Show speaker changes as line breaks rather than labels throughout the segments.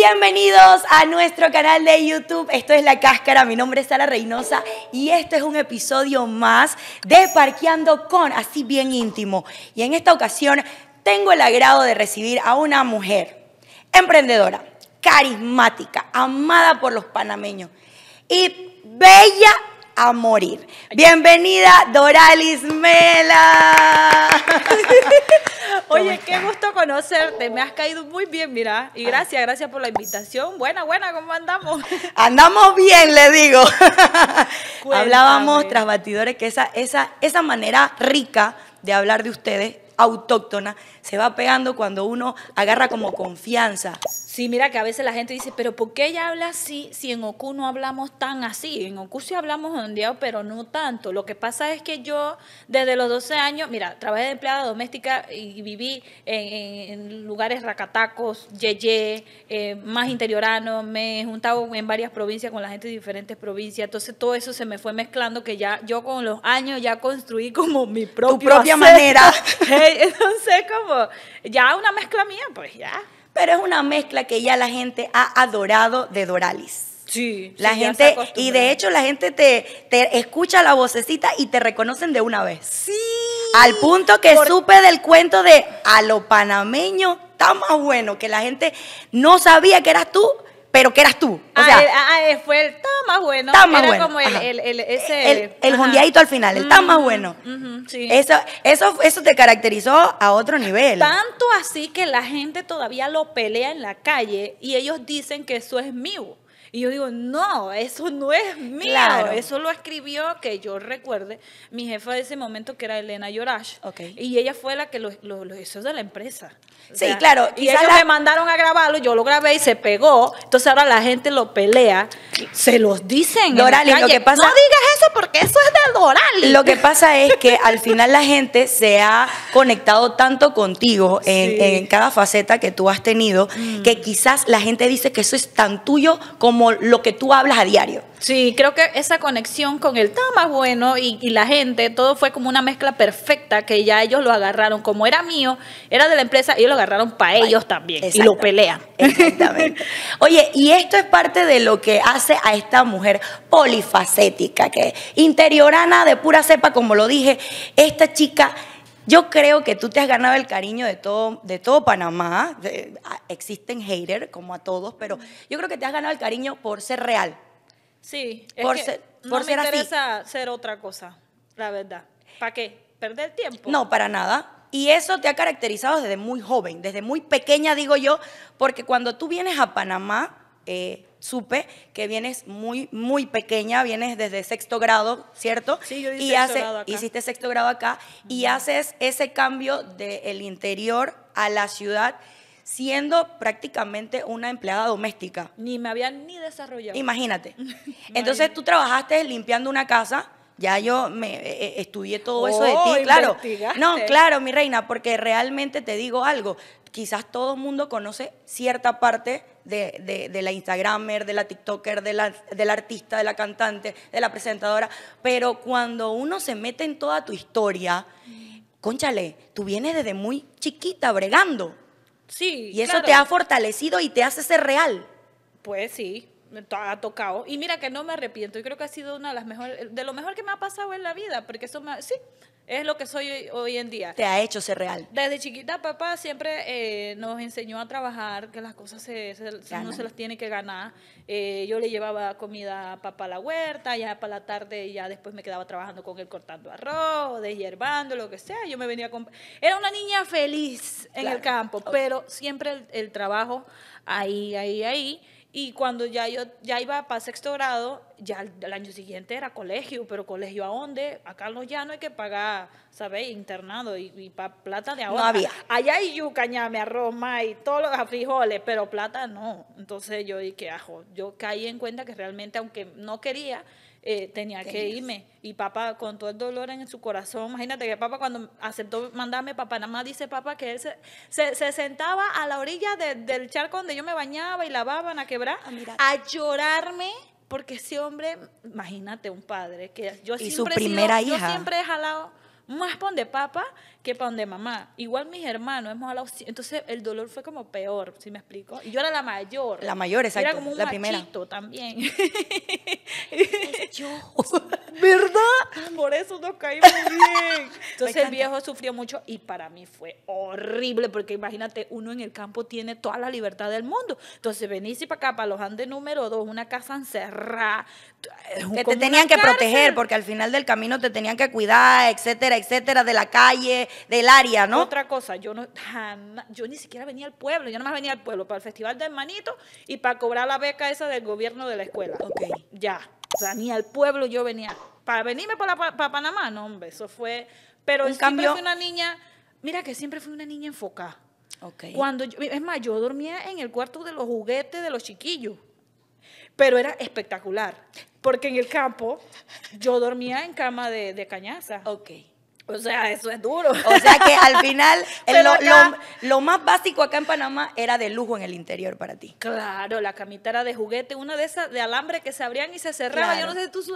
Bienvenidos a nuestro canal de YouTube. Esto es La Cáscara. Mi nombre es Sara Reynosa y este es un episodio más de Parqueando con, así bien íntimo. Y en esta ocasión tengo el agrado de recibir a una mujer emprendedora, carismática, amada por los panameños y bella a morir. Bienvenida, Doralis Mela. Oye, qué
gusto conocerte. Me has caído muy bien, mira. Y gracias, gracias por la invitación. Buena, buena, ¿cómo andamos?
Andamos bien, le digo.
Hablábamos tras
batidores que esa, esa, esa manera rica de hablar de ustedes, autóctona, se va pegando cuando uno agarra como confianza.
Sí, mira que a veces la gente dice, pero ¿por qué ella habla así si en Oku no hablamos tan así? En OCU sí hablamos día, pero no tanto. Lo que pasa es que yo desde los 12 años, mira, trabajé de empleada doméstica y viví en, lugares racatacos, yeye, eh, más interiorano, me he juntado en varias provincias con la gente de diferentes provincias. Entonces todo eso se me fue mezclando que ya yo con los años ya construí como mi tu propia manera. entonces como ya una mezcla mía, pues ya. Pero es una mezcla que ya la
gente ha adorado de Doralis. Sí. La gente, y de hecho la gente te, escucha la vocecita y te reconocen de una vez. Sí. Al punto que supe del cuento de a lo panameño está más bueno, que la gente no sabía que eras tú pero que eras tú. O ah, sea, eh, ah,
eh, fue el tan más bueno. Tan más era como el, el, ese, el, jondeadito al final, el tan más bueno. eso, eso,
eso te caracterizó a otro nivel.
Tanto así que la gente todavía lo pelea en la calle y ellos dicen que eso es mío. Y yo digo, no, eso no es mío, eso lo escribió, que yo recuerde, mi jefa de ese momento que era Elena Yorash. Y ella fue la que los lo, hizo de la empresa. sí, claro. Y ellos me mandaron a grabarlo, yo lo grabé y se pegó. Entonces ahora la gente lo pelea, se los dicen. Dorali, lo que No digas
eso porque eso es de Dorali. Lo que pasa es que al final la gente se ha conectado tanto contigo en, cada faceta que tú has tenido, mm. que quizás la gente dice que eso es tan tuyo como lo que tú hablas a diario.
Sí, creo que esa conexión con el tema bueno y, la gente, todo fue como una mezcla perfecta que ya ellos lo agarraron. Como era mío, era de la empresa, ellos lo agarraron para ellos también y lo pelean. Exactamente.
Oye, y esto es parte de lo que hace a esta mujer polifacética, que interiorana de pura cepa, como lo dije, esta chica yo creo que tú te has ganado el cariño de todo, de todo Panamá. existen haters, como a todos, pero yo creo que te has ganado el cariño por ser real.
Sí, es por no por me ser ser otra cosa, la verdad. ¿Para qué? ¿Perder tiempo? No, para nada.
Y eso te ha caracterizado desde muy joven, desde muy pequeña, digo yo, porque cuando tú vienes a Panamá, eh, supe que vienes muy, muy pequeña, vienes desde sexto grado, ¿cierto? Sí, yo hice y sexto hiciste sexto grado acá y haces ese cambio del interior a la ciudad siendo prácticamente una empleada doméstica.
Ni me habían ni desarrollado. Imagínate.
Entonces tú trabajaste limpiando una casa, ya yo me eh, eh, estudié todo eso de ti, oh, claro.
No, claro,
mi reina, porque realmente te digo algo, quizás todo el mundo conoce cierta parte de, la Instagramer, de la TikToker, de la, del artista, de la cantante, de la presentadora, pero cuando uno se mete en toda tu historia, conchale, tú vienes desde muy chiquita bregando.
Sí. Y eso te ha
fortalecido y te hace ser real.
Pues sí, me ha tocado. Y mira que no me arrepiento. Yo creo que ha sido una de las mejores, de lo mejor que me ha pasado en la vida, porque eso me, sí, es lo que soy hoy, en día. Te ha hecho ser real. Desde chiquita, papá siempre eh, nos enseñó a trabajar, que las cosas se, se se las tiene que ganar. Eh, yo le llevaba comida a papá a la huerta, ya para la tarde ya después me quedaba trabajando con él cortando arroz, deshierbando, lo que sea. Yo me venía con... Era una niña feliz en el campo, pero siempre el trabajo ahí, ahí, ahí. Y cuando ya yo ya iba para sexto grado, ya el, año siguiente era colegio, pero colegio a dónde? Acá no ya no hay que pagar, ¿sabéis? Internado y, pa, plata de ahora. No había. Allá hay yuca, ñame, arroz, maíz, todos los frijoles, pero plata no. Entonces yo dije, ajo, yo caí en cuenta que realmente, aunque no quería, eh, tenía que irme. Y papá, con todo el dolor en su corazón, imagínate que papá cuando aceptó mandarme, papá nada más dice papá que él se, sentaba a la orilla del charco donde yo me bañaba y lavaban a quebrar, a, llorarme porque ese hombre, imagínate un padre que yo siempre su primera yo siempre he jalado más pon de papa que para donde mamá. Igual mis hermanos, hemos hablado. Entonces el dolor fue como peor, si me explico? Y yo era la mayor. La mayor, exacto. Era como la primera. también. yo. ¿Verdad? Por eso nos caímos bien. Entonces el viejo sufrió mucho y para mí fue horrible, porque imagínate, uno en el campo tiene toda la libertad del mundo. Entonces venís y para acá, para los Andes número dos, una casa encerrada. Que te tenían que proteger,
porque al final del camino te tenían que cuidar, etcétera, etcétera, de la calle, del área, ¿no?
Otra cosa, yo no yo ni siquiera venía al pueblo, yo nada más venía al pueblo para el festival de Manito y para cobrar la beca esa del gobierno de la escuela. Ok. Ya. O sea, ni al pueblo yo venía. Para venirme para, Panamá, no, hombre, eso fue. Pero en siempre cambio, fui una niña, mira que siempre fui una niña enfocada. Okay. Cuando yo, es más, yo dormía en el cuarto de los juguetes de los chiquillos. Pero era espectacular, porque en el campo yo dormía en cama de, de cañaza. Okay. O sea, eso es duro. O sea que al final, eh,
lo, más básico acá en Panamá era de lujo en el interior para ti.
Claro, la camita era de juguete, una de esas de alambre que se abrían y se cerraban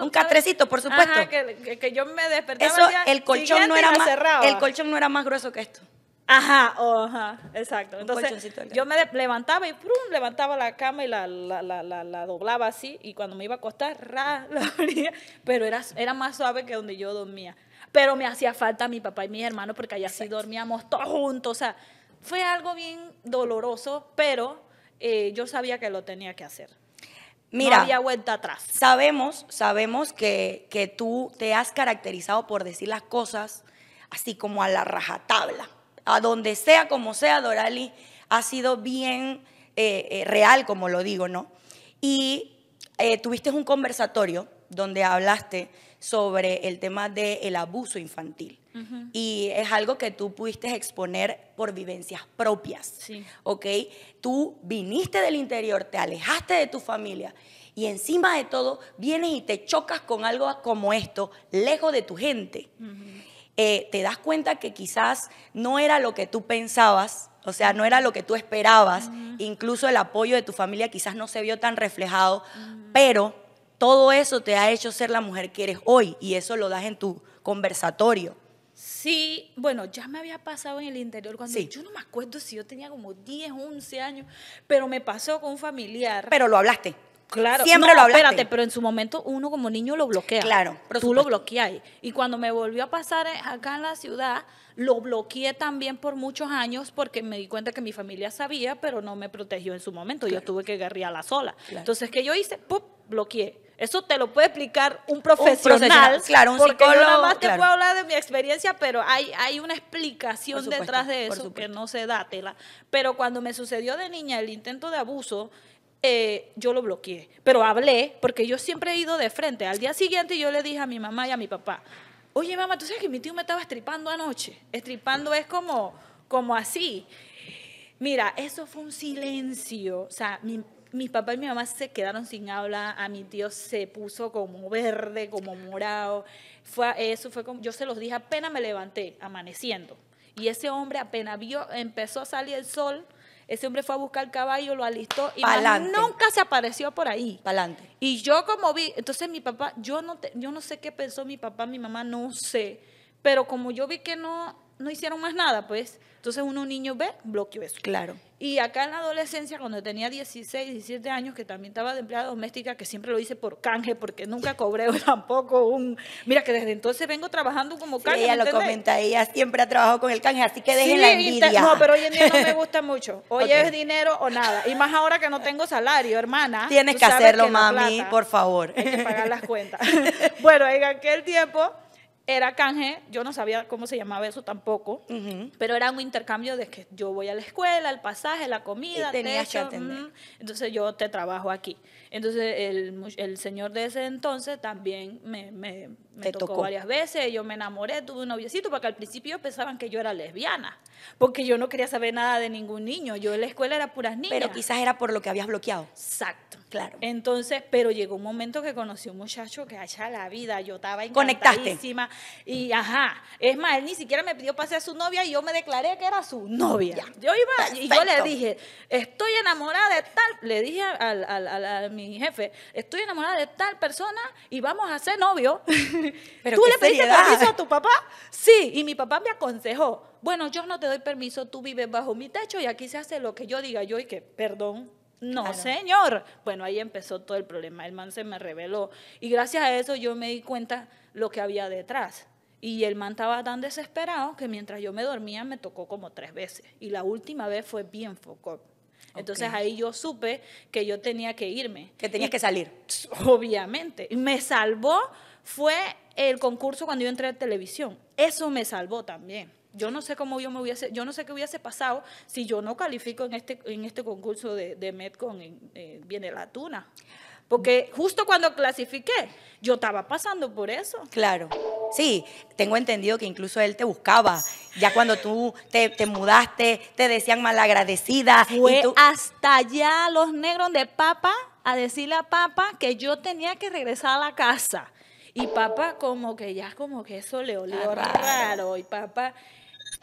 Un catrecito, por supuesto. Ajá, que, yo me despertaba. el colchón no era más, el colchón no era más grueso que esto. Ajá, oh, ajá, exacto. Entonces yo me levantaba y prum, levantaba la cama y la, doblaba así y cuando me iba a acostar, ra, la abría, pero era, era más suave que donde yo dormía pero me hacía falta mi papá y mis hermanos porque allá sí dormíamos todos juntos, o sea, fue algo bien doloroso, pero eh, yo sabía que lo tenía que hacer. Mira, había vuelta atrás.
Sabemos, sabemos que, tú te has caracterizado por decir las cosas así como a la rajatabla. A donde sea, como sea, Dorali ha sido bien eh, eh, real, como lo digo, ¿no? Y tuviste un conversatorio donde hablaste sobre el tema del abuso infantil. Y es algo que tú pudiste exponer por vivencias propias. Sí. ¿Ok? Tú viniste del interior, te alejaste de tu familia y encima de todo vienes y te chocas con algo como esto, lejos de tu gente. Eh, te das cuenta que quizás no era lo que tú pensabas, o sea, no era lo que tú esperabas, incluso el apoyo de tu familia quizás no se vio tan reflejado, pero todo eso te ha hecho ser la mujer que eres hoy y eso lo das en tu conversatorio.
Sí, bueno, ya me había pasado en el interior cuando yo no me acuerdo si yo tenía como 10, 11 años, pero me pasó con un familiar. Pero lo hablaste. Claro, siempre Espérate, pero en su momento uno como niño lo bloquea. Claro, pero tú lo bloqueas. Y cuando me volvió a pasar eh, acá en la ciudad, lo bloqueé también por muchos años porque me di cuenta que mi familia sabía, pero no me protegió en su momento. Yo tuve que guerrearla sola. Entonces, ¿qué yo hice? ¡Pup! Bloqueé. Eso te lo puede explicar un profesional. claro, un porque psicólogo. Yo nada más te puedo hablar de mi experiencia, pero hay, hay una explicación detrás de eso que no se da, tela. Pero cuando me sucedió de niña el intento de abuso, eh, yo lo bloqueé. Pero hablé, porque yo siempre he ido de frente. Al día siguiente yo le dije a mi mamá y a mi papá, oye mamá, tú sabes que mi tío me estaba estripando anoche. Estripando es como, como así. Mira, eso fue un silencio. O sea, mi, papá y mi mamá se quedaron sin habla, a mi tío se puso como verde, como morado. Fue, eso fue como, yo se los dije apenas me levanté, amaneciendo. Y ese hombre apenas vio, empezó a salir el sol, ese hombre fue a buscar el caballo, lo alistó y nunca se apareció por ahí. Pa'lante. Y yo como vi, entonces mi papá, yo no, yo no sé qué pensó mi papá, mi mamá, no sé. Pero como yo vi que no, no hicieron más nada, pues. Entonces uno, niño ve, bloqueó eso. Claro. Y acá en la adolescencia, cuando tenía 16, 17 años, que también estaba de empleada doméstica, que siempre lo hice por canje, porque nunca cobré tampoco un... Mira, que desde entonces vengo trabajando como canje. ella lo comenta,
ella siempre ha trabajado con el canje, así que dejen la No, pero hoy en día no me
gusta mucho. Hoy es dinero o nada. Y más ahora que no tengo salario, hermana. Tienes que hacerlo, mami, por
favor. Hay que
pagar las cuentas. bueno, en aquel tiempo era canje, yo no sabía cómo se llamaba eso tampoco, pero era un intercambio de que yo voy a la escuela, el pasaje, la comida, tenías que atender. entonces yo te trabajo aquí. Entonces el, el, señor de ese entonces también me, me me tocó. varias veces, yo me enamoré, tuve un noviecito, porque al principio pensaban que yo era lesbiana, porque yo no quería saber nada de ningún niño, yo en la escuela era puras niñas. Pero quizás era por lo que habías bloqueado. Exacto. Claro. Entonces, pero llegó un momento que conocí un muchacho que allá la vida, yo estaba encantadísima. Y ajá, es más, él ni siquiera me pidió pase a su novia y yo me declaré que era su novia. Yo iba y yo le dije, estoy enamorada de tal, le dije a mi jefe, estoy enamorada de tal persona y vamos a ser novios. ¿Tú le pediste permiso a tu papá? Sí, y mi papá me aconsejó, bueno, yo no te doy permiso, tú vives bajo mi techo y aquí se hace lo que yo diga yo y que, perdón, no, señor. Bueno, ahí empezó todo el problema. El man se me reveló. Y gracias a eso yo me di cuenta lo que había detrás. Y el man estaba tan desesperado que mientras yo me dormía me tocó como tres veces. Y la última vez fue bien foco. Entonces ahí yo supe que yo tenía que irme. Que tenía que salir. Obviamente. Me salvó fue el concurso cuando yo entré a televisión. Eso me salvó también. Yo no sé cómo yo me hubiese, yo no sé qué hubiese pasado si yo no califico en este, en este concurso de, de Medcon, viene la tuna. Porque justo cuando clasifiqué, yo estaba pasando por eso.
Claro. Sí, tengo entendido que incluso él te buscaba. Ya cuando tú te,
mudaste, te decían malagradecida. y hasta allá los negros de papa a decirle a papa que yo tenía que regresar a la casa. Y papá como que ya como que eso le olió raro. Y papá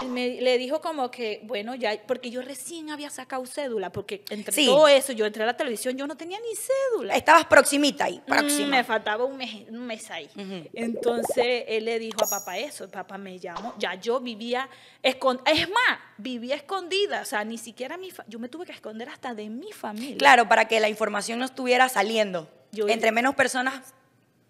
le dijo como que, bueno, ya, porque yo recién había sacado cédula, porque entre todo eso, yo entré a la televisión,
yo no tenía ni cédula. Estabas proximita ahí, mm, próxima. me
faltaba un mes, un mes ahí. Entonces él le dijo a papá eso, papá me llamó, ya yo vivía, escondida, es más, vivía escondida, o sea, ni siquiera mi, yo me tuve que esconder hasta de mi familia. Claro, para que la información no estuviera saliendo. Entre menos personas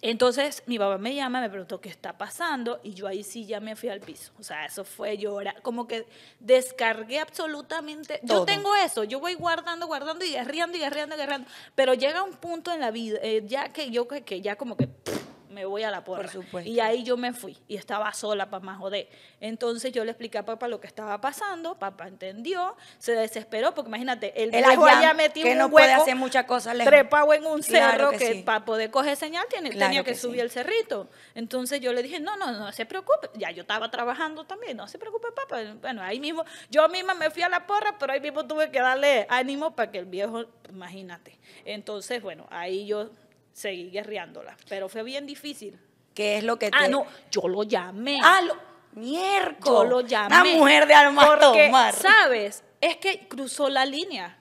entonces mi papá me llama, me preguntó qué está pasando y yo ahí sí ya me fui al piso. O sea, eso fue llorar, como que descargué absolutamente. Yo tengo eso, yo voy guardando, guardando y agarrando, y agarrando, y Pero llega un punto en la vida, eh, ya que yo que, ya como que me voy a la porra. Por y ahí yo me fui y estaba sola, papá, joder. Entonces yo le expliqué a papá lo que estaba pasando, papá entendió, se desesperó, porque imagínate, el, agua viejo ya metió que no puede hacer muchas cosas le trepado en un cerro, que, el sí. para poder coger señal tiene, tenía que, subir el cerrito. Entonces yo le dije, no, no, no se preocupe, ya yo estaba trabajando también, no se preocupe, papá. Bueno, ahí mismo, yo misma me fui a la porra, pero ahí mismo tuve que darle ánimo para que el viejo, imagínate. Entonces, bueno, ahí yo seguí guerreándola. Pero fue bien difícil. ¿Qué es lo que ah, te... Ah, no, yo lo llamé. Ah, lo... Miércoles. Yo lo llamé. Una mujer de alma porque, ¿sabes? Es que cruzó la línea.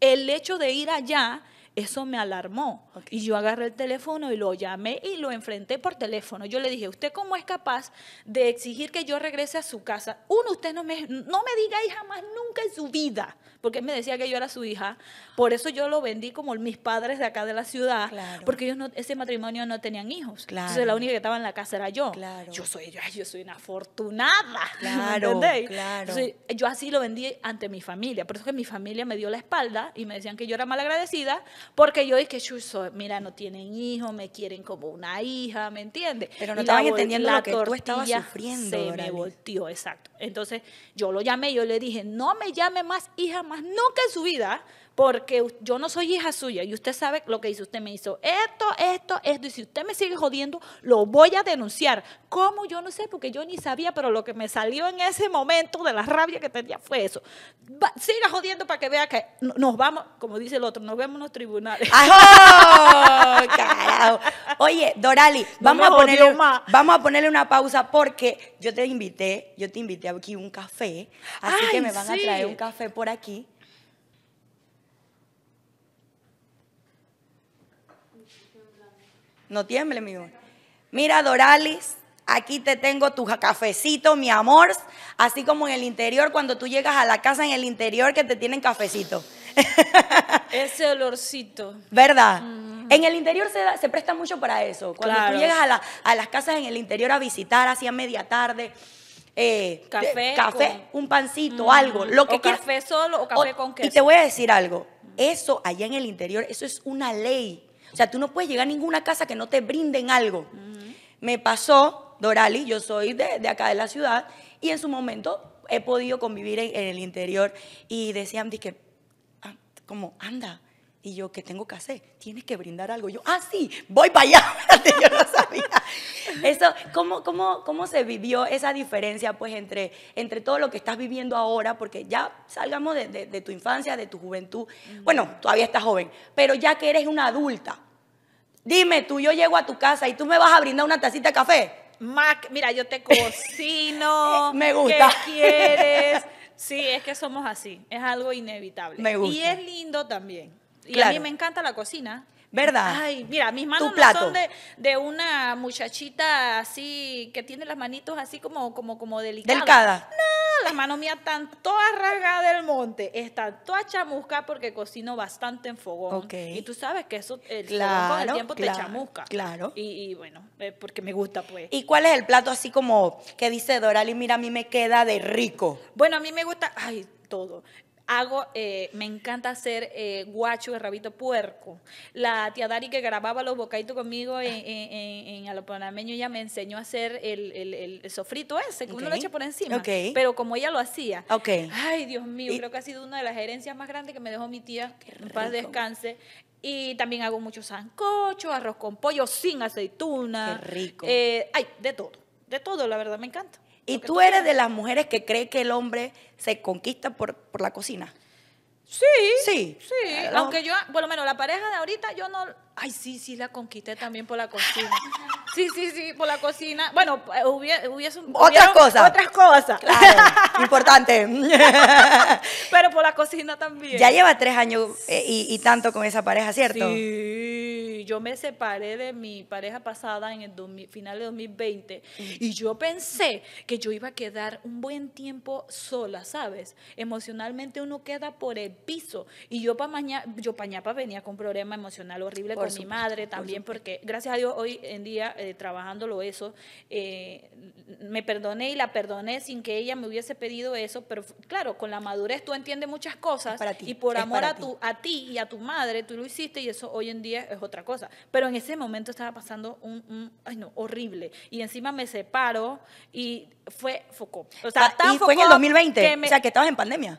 El hecho de ir allá, eso me alarmó. Y yo agarré el teléfono y lo llamé y lo enfrenté por teléfono. Yo le dije, ¿usted cómo es capaz de exigir que yo regrese a su casa? Uno, usted no me, no me diga ahí jamás nunca en su vida porque él me decía que yo era su hija. Por eso yo lo vendí como mis padres de acá de la ciudad, porque ellos no, ese matrimonio no tenían hijos. Entonces la única que estaba en la casa era yo. Yo soy yo, soy una afortunada. Claro, yo así lo vendí ante mi familia. Por eso que mi familia me dio la espalda y me decían que yo era mal agradecida, porque yo dije, soy, mira, no tienen hijos, me quieren como una hija, ¿me entiendes? Pero no estaban entendiendo lo que tú estabas sufriendo. Se me exacto. Entonces yo lo llamé, yo le dije, no me llame más hija, más nunca en su vida porque yo no soy hija suya y usted sabe lo que hizo. Usted me hizo esto, esto, esto, y si usted me sigue jodiendo, lo voy a denunciar. ¿Cómo? Yo no sé, porque yo ni sabía, pero lo que me salió en ese momento de la rabia que tenía fue eso. siga jodiendo para que vea que nos vamos, como dice el otro, nos vemos en los tribunales. ¡Ay
oh, Oye, Dorali, vamos, a ponerle, vamos a ponerle una pausa porque yo te invité, yo te invité aquí un café, así que me van a traer un café por aquí. No tiemble, mi amor. Mira, Doralis, aquí te tengo tu cafecito, mi amor. Así como en el interior, cuando tú llegas a la casa en el interior, que te tienen cafecito.
Ese olorcito.
¿Verdad? En el interior se, se, presta mucho para eso. Cuando tú llegas a, a, las casas en el interior a visitar, a media tarde. Eh, café, café un pancito, algo, lo que café
solo o café con queso. Y te voy a decir
algo, eso allá en el interior, eso es una ley o sea, tú no puedes llegar a ninguna casa que no te brinden algo. Me pasó, Dorali, yo soy de, acá de la ciudad, y en su momento he podido convivir en, el interior y decían, dije, ah, como, anda, y yo, ¿qué tengo que hacer? Tienes que brindar algo. Yo, ah, sí, voy para allá. yo no sabía. Eso, ¿cómo, cómo, ¿Cómo se vivió esa diferencia pues, entre, entre todo lo que estás viviendo ahora? Porque ya salgamos de, tu infancia, de tu juventud. Bueno, todavía estás joven, pero ya que eres una adulta, dime tú, yo llego a tu casa y tú me vas a brindar una tacita de
café. Mac, mira, yo te cocino. me gusta. ¿Qué quieres? Sí, es que somos así, es algo inevitable. Me gusta. Y es lindo también y a mí me encanta la cocina. ¿Verdad? Ay, mira, mis manos no son de, una muchachita así que tiene las manitos así como, como, como delicadas. Delicada. No, las manos mías están todas rasgadas del monte, están todas chamuscas porque cocino bastante en fogón. Ok. Y tú sabes que eso el con el tiempo te chamusca. Claro. Y, y, bueno, eh, porque me gusta pues. ¿Y
cuál es el plato así como que dice Dorali, mira, a mí me queda de rico?
Bueno, a mí me gusta, ay, todo hago, eh, me encanta hacer eh, guacho de rabito puerco. La tía Dari que grababa los bocaditos conmigo en, ah. en, en, ella me enseñó a hacer el, sofrito ese, que uno lo echa por encima. Pero como ella lo hacía, ay Dios mío, creo que ha sido una de las herencias más grandes que me dejó mi tía, que en paz descanse. Y también hago mucho sancocho, arroz con pollo sin aceituna. rico. Eh, ay, de todo, de todo, la verdad, me encanta.
Y tú eres de las mujeres que cree que el hombre se conquista por, la cocina. Sí. Sí.
Sí. Aunque yo, por lo menos la pareja de ahorita, yo no. Ay, sí, sí, la conquisté también por la cocina. Sí, sí, sí, por la cocina. Bueno, eh, hubiese. hubiese otras cosas.
Otras cosas. Claro. Importante.
Pero por la cocina también. Ya lleva tres
años eh, y, y, tanto con esa pareja, ¿cierto?
Sí yo me separé de mi pareja pasada en el final de 2020 mm. y yo pensé que yo iba a quedar un buen tiempo sola, ¿sabes? Emocionalmente uno queda por el piso y yo para mañana, yo pañapa venía con un problema emocional horrible con mi madre también porque gracias a Dios hoy en día eh, trabajándolo eso eh, me perdoné y la perdoné sin que ella me hubiese pedido eso, pero claro, con la madurez tú entiendes muchas cosas y por amor a a ti y a tu madre tú lo hiciste y eso hoy en día es otra cosa cosa. Pero en ese momento estaba pasando un, ay no, horrible. Y encima me separo y fue foco. O sea, y fue en el 2020, o sea,
que estabas en pandemia.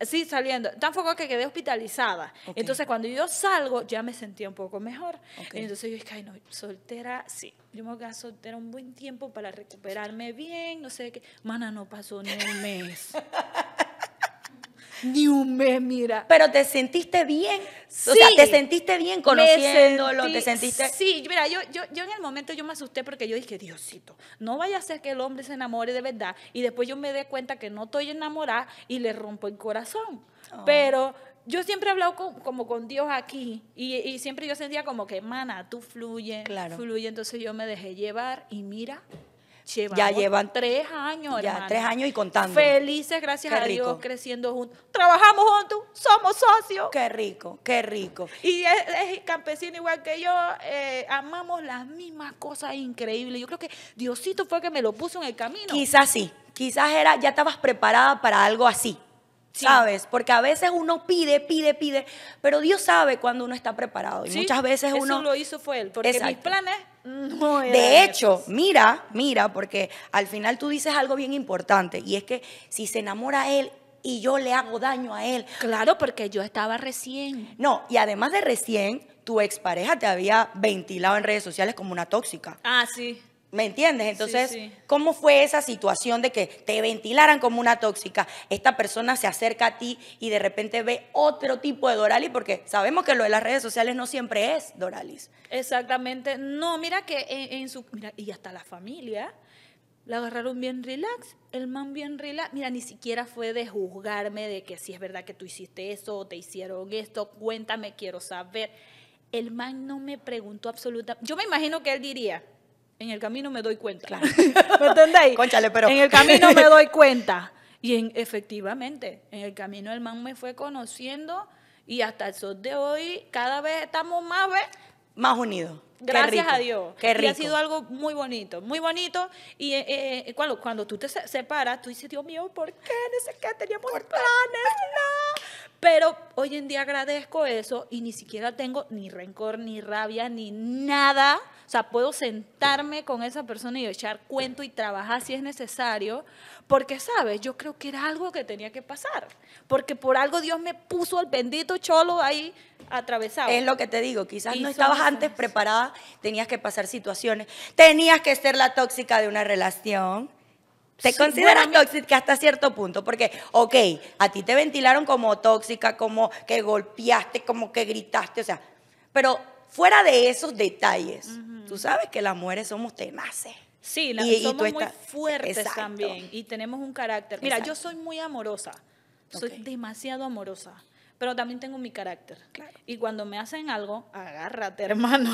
Sí, saliendo. Tan foco que quedé hospitalizada. Entonces, cuando yo salgo, ya me sentía un poco mejor. Entonces, yo ay, no, soltera, sí. Yo me voy a soltera un buen tiempo para recuperarme bien, no sé qué. Mana, no pasó ni un mes.
Ni un mes, mira. Pero te sentiste bien. O sea, te sentiste
bien conociéndolo, te sentiste. Sí, mira, yo, yo, yo en el momento yo me asusté porque yo dije, Diosito, no vaya a ser que el hombre se enamore de verdad y después yo me dé cuenta que no estoy enamorada y le rompo el corazón.
Oh. Pero
yo siempre he hablado como con Dios aquí y, y, siempre yo sentía como que, mana, tú fluye, claro. fluye. Entonces yo me dejé llevar y mira, ya llevan tres años. Ya, tres años y contando. Felices, gracias a Dios, creciendo juntos. Trabajamos juntos, somos socios. Qué rico, qué rico. Y es, campesino igual que yo, eh, amamos las mismas cosas increíbles. Yo creo que Diosito fue que me lo puso en el camino.
Quizás sí, quizás era, ya estabas preparada para algo así. ¿Sabes? Porque a veces uno pide, pide, pide, pero Dios sabe cuando uno está preparado. Y muchas veces uno. Eso lo
hizo fue él, porque mis planes de
hecho, mira, mira, porque al final tú dices algo bien importante y es que si se enamora él y yo le hago daño a él. Claro, porque yo estaba recién. No, y además de recién, tu expareja te había ventilado en redes sociales como una tóxica. Ah, sí. ¿Me entiendes? Entonces, ¿cómo fue esa situación de que te ventilaran como una tóxica? Esta persona se acerca a ti y de repente ve otro tipo de Doralis, porque sabemos que lo de las redes sociales no siempre es Doralis.
Exactamente. No, mira que en, su. Mira, y hasta la familia la agarraron bien relax, el man bien relax. Mira, ni siquiera fue de juzgarme de que si es verdad que tú hiciste eso o te hicieron esto, cuéntame, quiero saber. El man no me preguntó absolutamente. Yo me imagino que él diría en el camino me doy cuenta. Claro. ¿Me entendéis? Conchale, pero. En el camino me doy cuenta. Y en, efectivamente, en el camino el man me fue conociendo y hasta el sol de hoy cada vez estamos más, Más unidos. Gracias a Dios. Qué rico. Y ha sido algo muy bonito, muy bonito. Y eh, eh, eh, cuando, cuando tú te separas, tú dices, Dios mío, ¿por qué? No sé qué, teníamos planes, no. Pero hoy en día agradezco eso y ni siquiera tengo ni rencor, ni rabia, ni nada o sea, puedo sentarme con esa persona y echar cuento y trabajar si es necesario, porque, ¿sabes? Yo creo que era algo que tenía que pasar, porque por algo Dios me puso al bendito cholo ahí atravesado. Es lo que
te digo, quizás no estabas antes preparada, tenías que pasar situaciones, tenías que ser la tóxica de una relación. se consideran consideras tóxica hasta cierto punto, porque, ok, a ti te ventilaron como tóxica, como que golpeaste, como que gritaste, o sea, pero fuera de esos detalles, tú sabes que las mujeres somos tenaces.
Sí, las somos muy fuertes también y tenemos un carácter. Mira, yo soy muy amorosa, soy demasiado amorosa pero también tengo mi carácter. Y cuando me hacen algo, agárrate, hermano.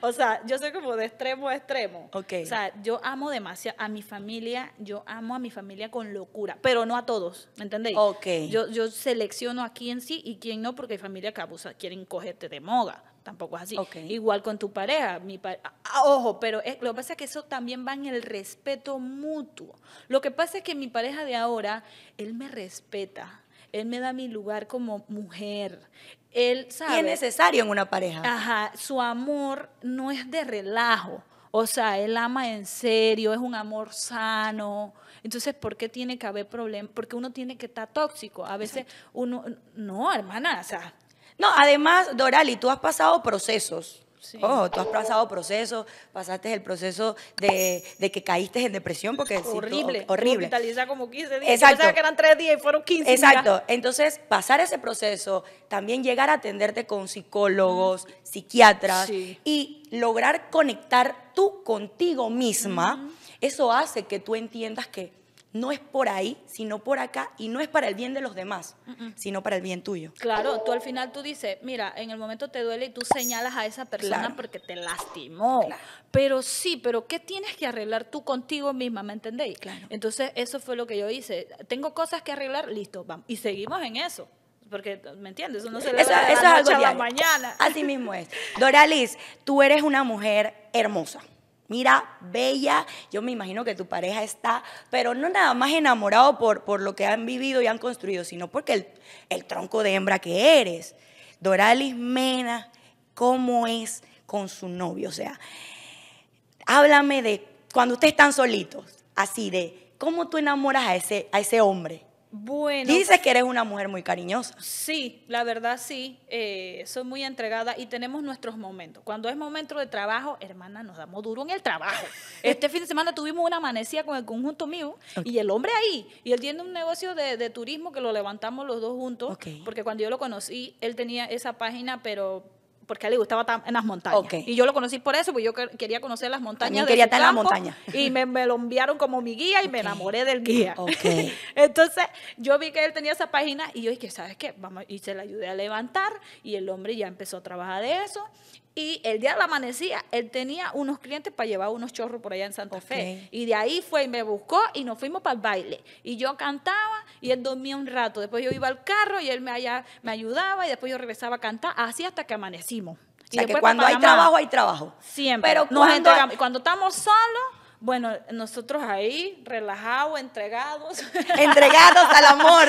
o sea, yo soy como de extremo a extremo. O sea, yo amo demasiado a mi familia, yo amo a mi familia con locura, pero no a todos, ¿me entendéis? Okay. Yo, yo selecciono a quién sí y quién no, porque hay familia que abusa, quieren cogerte de moga. Tampoco es así. Okay. Igual con tu pareja. Mi ah, ah, Ojo, pero lo que pasa es que eso también va en el respeto mutuo. Lo que pasa es que mi pareja de ahora, él me respeta él me da mi lugar como mujer. Él sabe. Y es necesario en una pareja. Ajá, su amor no es de relajo. O sea, él ama en serio, es un amor sano. Entonces, ¿por qué tiene que haber problemas? Porque uno tiene que estar tóxico. A veces uno, no, hermana, o sea. No, además,
Dorali, tú has pasado procesos.
Oh, tú has pasado
procesos, pasaste el proceso de, que caíste en depresión porque horrible, horrible.
como 15 días. Exacto. que eran 3 días y
fueron 15 Exacto. Entonces, pasar ese proceso, también llegar a atenderte con psicólogos, psiquiatras y lograr conectar tú contigo misma, eso hace que tú entiendas que no es por ahí, sino por acá, y no es para el bien de los demás, sino para el bien tuyo.
Claro, tú al final tú dices, mira, en el momento te duele y tú señalas a esa persona porque te lastimó. Pero sí, pero ¿qué tienes que arreglar tú contigo misma? ¿Me entendéis? Claro. Entonces, eso fue lo que yo hice. Tengo cosas que arreglar, listo, vamos. Y seguimos en eso porque, ¿me entiendes? no se eso, a la mañana.
Así mismo es. Doralis, tú eres una mujer hermosa mira, bella. Yo me imagino que tu pareja está, pero no nada más enamorado por, por lo que han vivido y han construido, sino porque el, tronco de hembra que eres. Doralis Mena, ¿cómo es con su novio? O sea, háblame de cuando ustedes están solitos, así de cómo tú enamoras a ese, a ese hombre.
Bueno. Dices pues que eres una
mujer muy cariñosa.
Sí, la verdad sí. Eh, soy muy entregada y tenemos nuestros momentos. Cuando es momento de trabajo, hermana, nos damos duro en el trabajo. este fin de semana tuvimos una amanecida con el conjunto mío y el hombre ahí. Y él tiene un negocio de, turismo que lo levantamos los dos juntos. Porque cuando yo lo conocí, él tenía esa página, pero porque a él le gustaba estar en las montañas. Y yo lo conocí por eso, porque yo quería conocer las montañas. Yo quería estar en las montañas. Y me, lo enviaron como mi guía y me enamoré del guía. Entonces yo vi que él tenía esa página y yo dije, ¿sabes qué? Vamos, y se la ayudé a levantar y el hombre ya empezó a trabajar de eso y el día de amanecía, él tenía unos clientes para llevar unos chorros por allá en Santa Fe. Y de ahí fue y me buscó y nos fuimos para el baile. Y yo cantaba y él dormía un rato. Después yo iba al carro y él me, allá, me ayudaba y después yo regresaba a cantar, así hasta que amanecimos. O que cuando hay trabajo, hay trabajo. Siempre. Pero cuando estamos solos, bueno, nosotros ahí, relajados, entregados. Entregados al amor.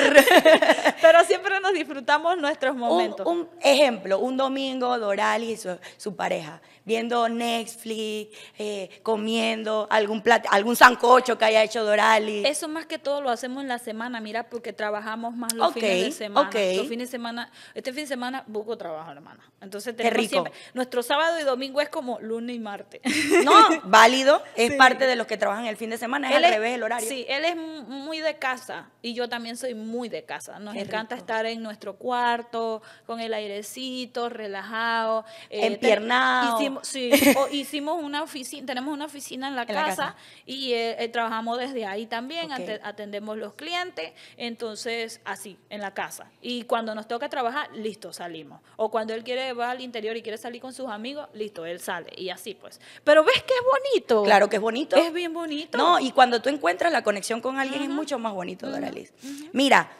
Pero siempre nos disfrutamos nuestros momentos. Un, ejemplo, un
domingo Doral y su, pareja, viendo Netflix, eh, comiendo
algún, plato, algún sancocho que haya hecho Dorali. Eso más que todo lo hacemos en la semana, mira, porque trabajamos más los fines de semana. Los fines de semana, este fin de semana busco trabajo, hermana. Entonces tenemos siempre, nuestro sábado y domingo es como lunes y martes.
No, válido, es parte de los que trabajan el fin de semana, es al revés el horario. Sí,
él es muy de casa y yo también soy muy de casa. Nos encanta estar en nuestro cuarto, con el airecito, relajado. Eh, Empiernado. Hicimos, sí, hicimos una oficina, tenemos una oficina en la, casa, y eh, eh, trabajamos desde ahí también, atendemos los clientes, entonces así, en la casa. Y cuando nos toca trabajar, listo, salimos. O cuando él quiere, va al interior y quiere salir con sus amigos, listo, él sale y así pues. Pero ves que es bonito. Claro
que es bonito es bien
bonito. No, y
cuando tú encuentras la conexión con alguien es mucho más bonito, Doralis. Mira,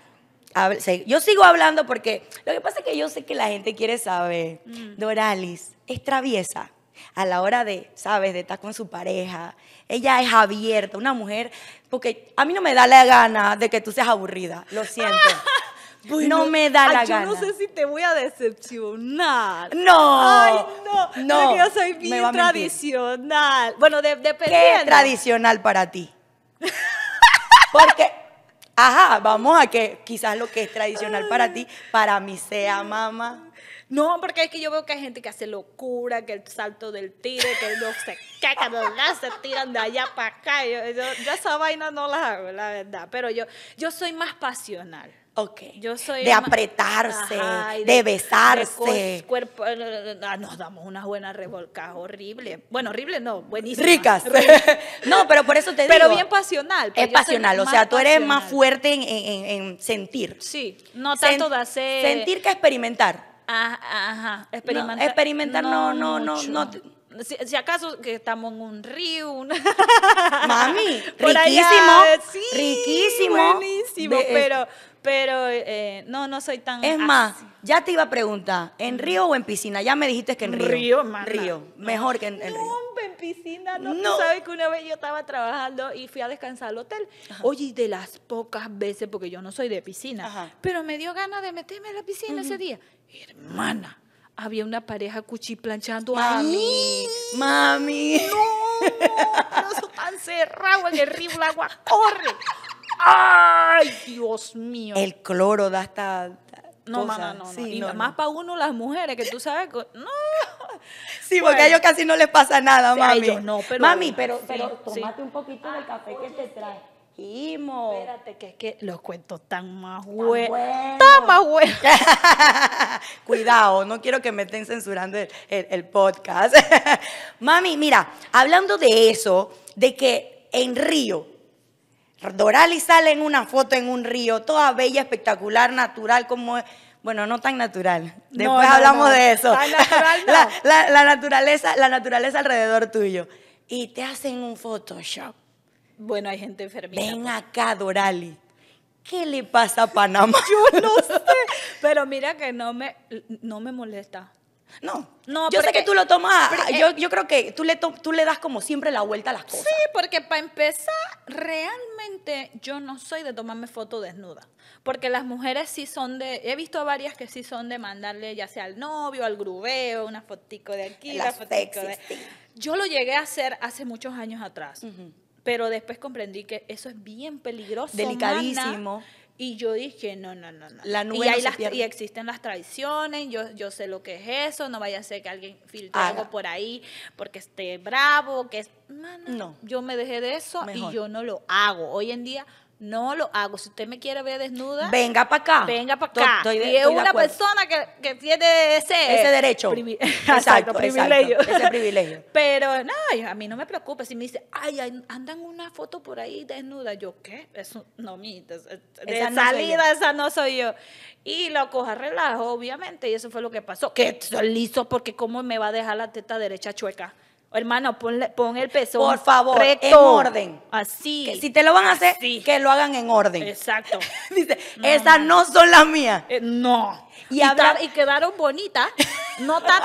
yo sigo hablando porque lo que pasa es que yo sé que la gente quiere saber. Mm. Doralis es traviesa a la hora de, ¿sabes?, de estar con su pareja. Ella es abierta, una mujer, porque a mí no me da la gana de que tú seas aburrida, lo siento.
no me da la gana. Yo no sé si te voy a decepcionar. No. Ay,
no. No. yo soy bien
tradicional. Bueno, depende.
¿Qué tradicional para ti? Porque, ajá, vamos a que quizás lo que es tradicional para ti, para mí sea mamá.
No, porque es que yo veo que hay gente que hace locura, que el salto del tiro, que no se caca, no se tiran de allá para acá. Yo, esa vaina no la hago, la verdad. Pero yo, yo soy más pasional. Ok. de apretarse, de, besarse. cuerpo, eh, eh, eh, ah, nos damos unas buenas revolcadas horrible. Bueno, horrible no, buenísimas. Ricas.
no, pero por eso te digo. Pero bien
pasional. Pues, es pasional, o sea, tú eres más
fuerte en, sentir.
Sí, no tanto de hacer. Sentir
que experimentar.
Ah, ajá, Experimentar no, experimentar
no, no, no.
si, acaso que estamos en un río.
Mami, riquísimo. riquísimo. Buenísimo, pero
pero eh, no, no soy tan. Es más, ya te iba a preguntar, ¿en río o en
piscina? Ya me dijiste que en río. Río, más. Río, mejor que en, río. no,
en piscina, no. sabes que una vez yo estaba trabajando y fui a descansar al hotel. Oye, de las pocas veces, porque yo no soy de piscina, pero me dio ganas de meterme en la piscina ese día. Hermana, había una pareja cuchi planchando a mí. Mami. No, no, tan cerrado en el río, el agua corre. ¡Ay, Dios mío! El
cloro da
hasta... No, mamá, no, no, y más para uno las mujeres, que tú sabes, no.
Sí, porque a ellos casi no les pasa nada, mami. A ellos no, pero, mami, pero, pero tomate un poquito del café que te trae. Espérate, que es que los cuentos están más buenos. Están más buenos. Cuidado, no quiero que me estén censurando el podcast. mami, mira, hablando de eso, de que en Río, Dorali sale en una foto en un río, toda bella, espectacular, natural, como Bueno, no tan natural. Después hablamos de eso. la, naturaleza, la naturaleza alrededor tuyo. Y te hacen un Photoshop.
Bueno, hay gente enfermita. Ven pues.
acá, Dorali. ¿Qué le pasa a Panamá? Yo no sé. Pero mira que no me, no me molesta. No. no yo sé que tú lo tomas. Ah, eh, yo, creo que tú le, tú le das como siempre la vuelta a las
cosas. Sí, porque para empezar, realmente yo no soy de tomarme foto desnuda. Porque las mujeres sí son de. He visto varias que sí son de mandarle, ya sea al novio, al grubeo, una fotico de aquí, una fotico de. Yo lo llegué a hacer hace muchos años atrás. Pero después comprendí que eso es bien peligroso. Delicadísimo. Y yo dije, no, no, no, no. La y, y existen las traiciones, yo, yo sé lo que es eso, no vaya a ser que alguien filtre algo por ahí porque esté bravo, que es... no, Yo me dejé de eso y yo no lo hago. Hoy en día no lo hago. Si usted me quiere ver desnuda. Venga para acá. Venga para acá. y es una persona que, tiene ese, derecho.
exacto, privilegio. ese privilegio.
Pero no, a mí no me preocupa. Si me dice, ay, andan una foto por ahí desnuda, yo, ¿qué? Eso, no, mi, de, salida, esa no soy yo. Y lo coja relajo, obviamente. Y eso fue lo que pasó. Que listo listo, porque, ¿cómo me va a dejar la teta derecha chueca? Hermano, pon el peso. Por favor, en orden. Así. Que si te lo van a hacer, que lo hagan en orden. Exacto. Dice, esas no son las mías. Eh, no. Y, quedaron bonitas. No tan,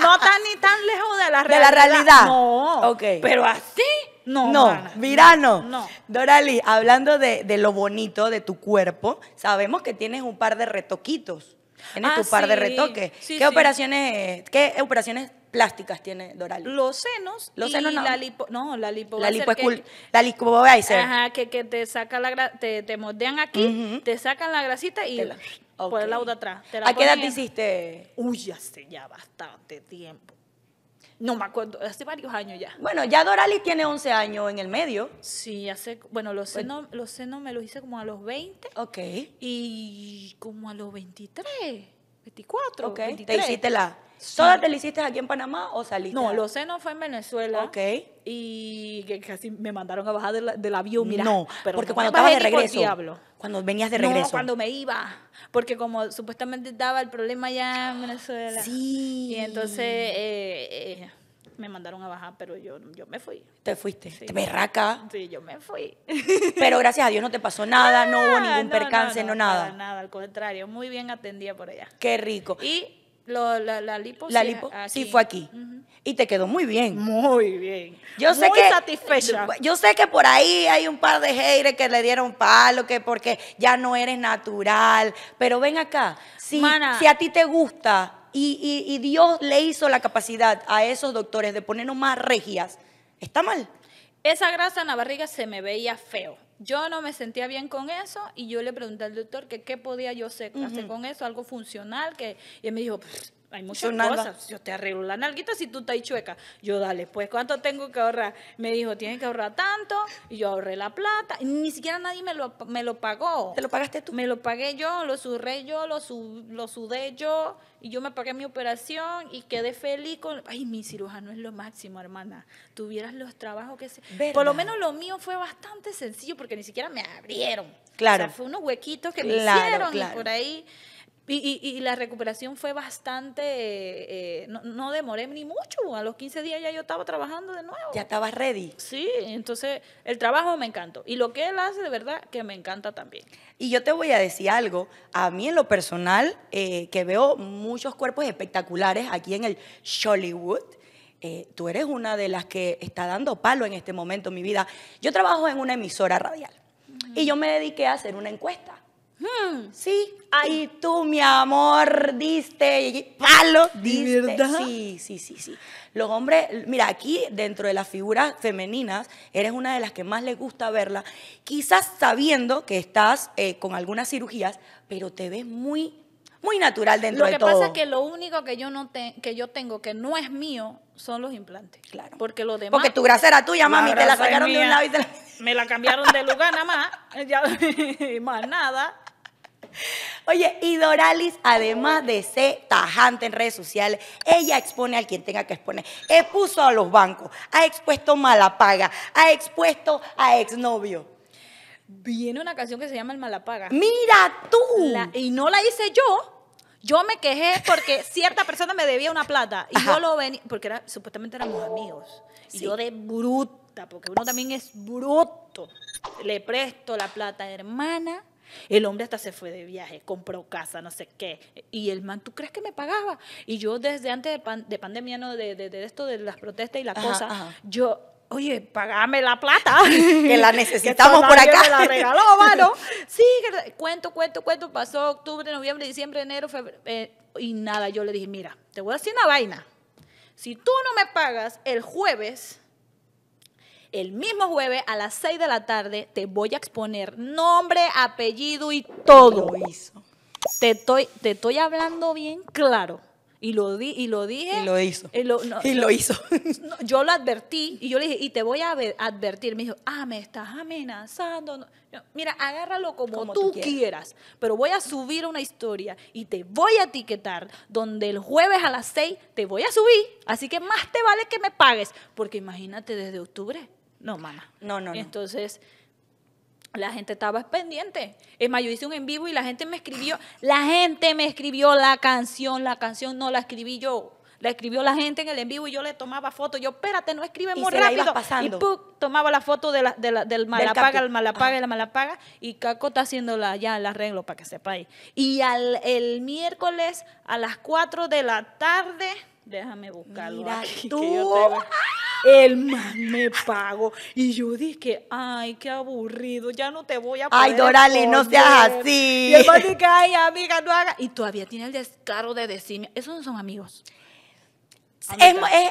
no tan ni tan lejos de la realidad. De la realidad. No. Ok. Pero así. No, no, mira, No, no.
Dorali, hablando de, lo bonito de tu cuerpo, sabemos que tienes un par de retoquitos. Tienes tu ah, par de retoques. ¿Qué operaciones, qué operaciones plásticas tiene Dorali.
Los senos. Los y senos no. La lipo, no, la lipo. La lipo, que,
la lipo Ajá,
que, te saca la te, te moldean aquí, te sacan la grasita y por el lado atrás. ¿A qué edad te
hiciste? Uy, ya
ya bastante tiempo. No me acuerdo, hace varios años ya. Bueno, ya Dorali tiene 11 años en el medio. Sí, hace, bueno, los senos, los senos me los hice como a los 20. Ok. Y como a los 23, 24, Ok, te hiciste la... ¿Todas te lo hiciste aquí en Panamá o saliste? No, lo sé, no fue en Venezuela. Ok. Y que casi me mandaron a bajar de del avión, mira. No, pero porque cuando estabas de regreso. Cuando venías de regreso. No, cuando me iba. Porque como supuestamente estaba el problema allá en Venezuela. Sí. Y entonces eh, eh, me mandaron a bajar, pero yo, yo me fui.
Te fuiste. Sí. Te
Sí, yo me fui.
pero gracias a Dios no te pasó nada, no hubo ah, ningún no, percance, no, no, nada.
Nada, al contrario. Muy bien atendida por allá. Qué rico. Y la, la, lipo, la sí, ah, sí, fue aquí.
Y te quedó muy bien. Muy bien. Yo sé que, satisfecha. Yo sé que por ahí hay un par de haters que le dieron palo, que porque ya no eres natural. Pero ven acá, si, a ti te gusta y, y, y, Dios le hizo la capacidad a esos doctores de ponernos más regias, ¿está mal?
Esa grasa en la barriga se me veía feo yo no me sentía bien con eso y yo le pregunté al doctor que qué podía yo hacer, con eso, algo funcional, que, y él me dijo, pues, hay muchas cosas. Yo te arreglo la nalguita si tú estás chueca. Yo, dale, pues, ¿cuánto tengo que ahorrar? Me dijo, tienes que ahorrar tanto. Y yo ahorré la plata. ni siquiera nadie me lo, me lo pagó. ¿Te lo pagaste tú? Me lo pagué yo, lo surré yo, lo, lo sudé yo. Y yo me pagué mi operación y quedé feliz con... Ay, mi cirujano es lo máximo, hermana. Tuvieras los trabajos que se... Por lo menos lo mío fue bastante sencillo porque ni siquiera me abrieron. Claro. fue unos huequitos que me hicieron y por ahí... Y, la recuperación fue bastante, eh, no, no, demoré ni mucho, a los 15 días ya yo estaba trabajando de nuevo. Ya estaba ready. Sí, entonces el trabajo me encantó. Y lo que él hace de verdad que me encanta también.
Y yo te voy a decir algo, a mí en lo personal, eh, que veo muchos cuerpos espectaculares aquí en el Shollywood, eh, tú eres una de las que está dando palo en este momento en mi vida. Yo trabajo en una emisora radial y yo me dediqué a hacer una encuesta Sí, ahí tú, mi amor, diste, palo, diste. Sí, sí, sí, sí. Los hombres, mira, aquí dentro de las figuras femeninas, eres una de las que más les gusta verla, quizás sabiendo que estás eh, con algunas cirugías, pero te ves muy, muy natural dentro de todo. Lo que pasa es que
lo único que yo, no que yo tengo que no es mío son los implantes. Claro. Porque lo demás. Porque tu grasa era tuya, mami, te la sacaron de un lado y te la. Me la cambiaron de lugar nada más, ya, más nada.
Oye, y Doralis, además de ser tajante en redes sociales, ella expone a quien tenga que exponer. Expuso a los bancos, ha expuesto Malapaga,
ha expuesto a exnovio. Viene una canción que se llama El Malapaga. ¡Mira tú! y no la hice yo. Yo me quejé porque cierta persona me debía una plata y yo lo venía, porque era, supuestamente éramos amigos. Y yo de bruta, porque uno también es bruto, le presto la plata, hermana el hombre hasta se fue de viaje, compró casa, no sé qué. Y el man, ¿tú crees que me pagaba? Y yo desde antes de, pandemia, no, de, esto de las protestas y la cosa, yo, oye, pagame la plata. que la necesitamos por acá. Me la regaló, mano. sí, cuento, cuento, cuento. Pasó octubre, noviembre, diciembre, enero, febrero. Eh, y nada, yo le dije, mira, te voy a decir una vaina. Si tú no me pagas el jueves el mismo jueves a las 6 de la tarde te voy a exponer nombre, apellido y todo. Lo hizo. Te estoy, te estoy hablando bien claro. Y lo, di, y lo dije. Y lo hizo. Y lo, hizo. yo lo advertí y yo le dije, y te voy a advertir. Me dijo, ah, me estás amenazando. mira, agárralo como, tú, quieras. quieras. pero voy a subir una historia y te voy a etiquetar donde el jueves a las 6 te voy a subir. Así que más te vale que me pagues, porque imagínate desde octubre. No, mamá. No, no, no. Entonces, la gente estaba pendiente. Es más, yo hice un en vivo y la gente me escribió, la gente me escribió la canción, la canción no la escribí yo. La escribió la gente en el en vivo y yo le tomaba foto. Yo, espérate, no escribe muy rápido. Pasando. Y ¡pum! tomaba la foto de del malapaga, el malapaga, y el malapaga. Y Caco está haciendo ya el arreglo para que ahí. Y el miércoles a las 4 de la tarde Déjame buscarlo. tú. El más me pago. Y yo dije, ay, qué aburrido, ya no te voy a poder Ay, Dorali, no seas así. Y el más ay, amiga, no hagas. Y todavía tiene el descaro de decirme, esos no son amigos.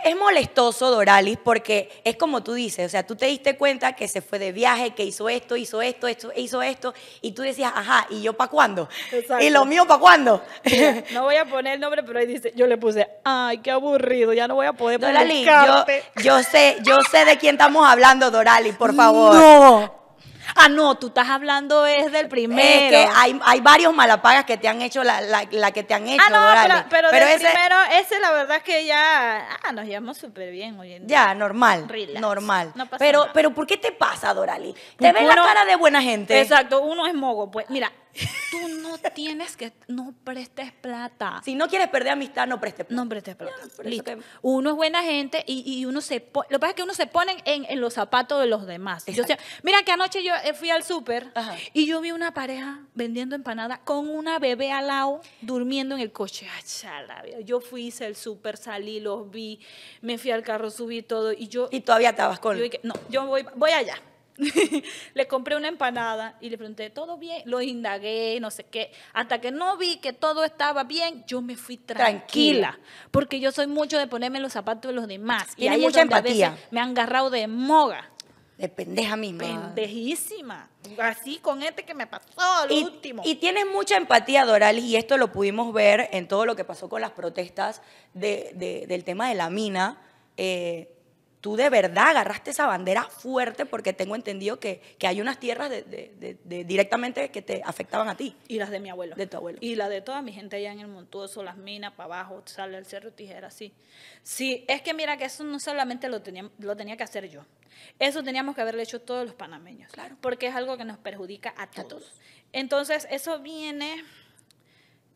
Es, molestoso, Doralis, porque es como tú dices, o sea, tú te diste cuenta que se fue de viaje, que hizo esto, hizo esto, esto hizo esto, y tú decías, ajá, ¿y yo para cuándo? ¿Y lo mío para cuándo? no voy a poner el nombre, pero ahí dice, yo le puse, ay, qué aburrido, ya no voy a poder Doralis, yo, yo, sé, yo sé de quién estamos hablando, Doralis, por favor. No. Ah, no, tú estás hablando es del primero. que hay, varios malapagas que te han hecho la, la, que te han ah, hecho. Ah, no, pero, pero, del primero,
ese la verdad es que ya ah, nos llevamos súper bien hoy en día. Ya, normal. Normal. pero,
pero, ¿por qué te pasa, Dorali? Te ves la cara de buena gente. Exacto,
uno es mogo. Pues mira, Tú no tienes que, no prestes plata. Si no quieres perder amistad, no prestes plata. No prestes plata. Listo. Uno es buena gente y, uno se pone, lo que pasa es que uno se pone en, los zapatos de los demás. mira que anoche yo eh, fui al súper y yo vi una pareja vendiendo empanadas con una bebé al lado durmiendo en el coche. yo fui, hice el súper, salí, los vi, me fui al carro, subí todo y yo... Y todavía estabas con... Yo, no, yo voy, voy allá. le compré una empanada y le pregunté, ¿todo bien? Lo indagué, no sé qué. Hasta que no vi que todo estaba bien, yo me fui tranquila. Porque yo soy mucho de ponerme los zapatos de los demás. Y hay mucha empatía. me han agarrado de moga.
De pendeja misma.
Pendejísima. Así con este que me pasó, al último. Y
tienes mucha empatía, Doral y esto lo pudimos ver en todo lo que pasó con las protestas del tema de la mina. Eh, tú de verdad agarraste esa bandera fuerte porque tengo entendido que, hay unas tierras de, directamente que te afectaban a ti.
Y las de mi abuelo. De tu abuelo. Y las de toda mi gente allá en el Montuoso, las minas, para abajo, sale el cerro tijera, sí. Sí, es que mira que eso no solamente lo tenía, que hacer yo. Eso teníamos que haberle hecho todos los panameños. Claro. Porque es algo que nos perjudica a todos. Entonces, eso viene...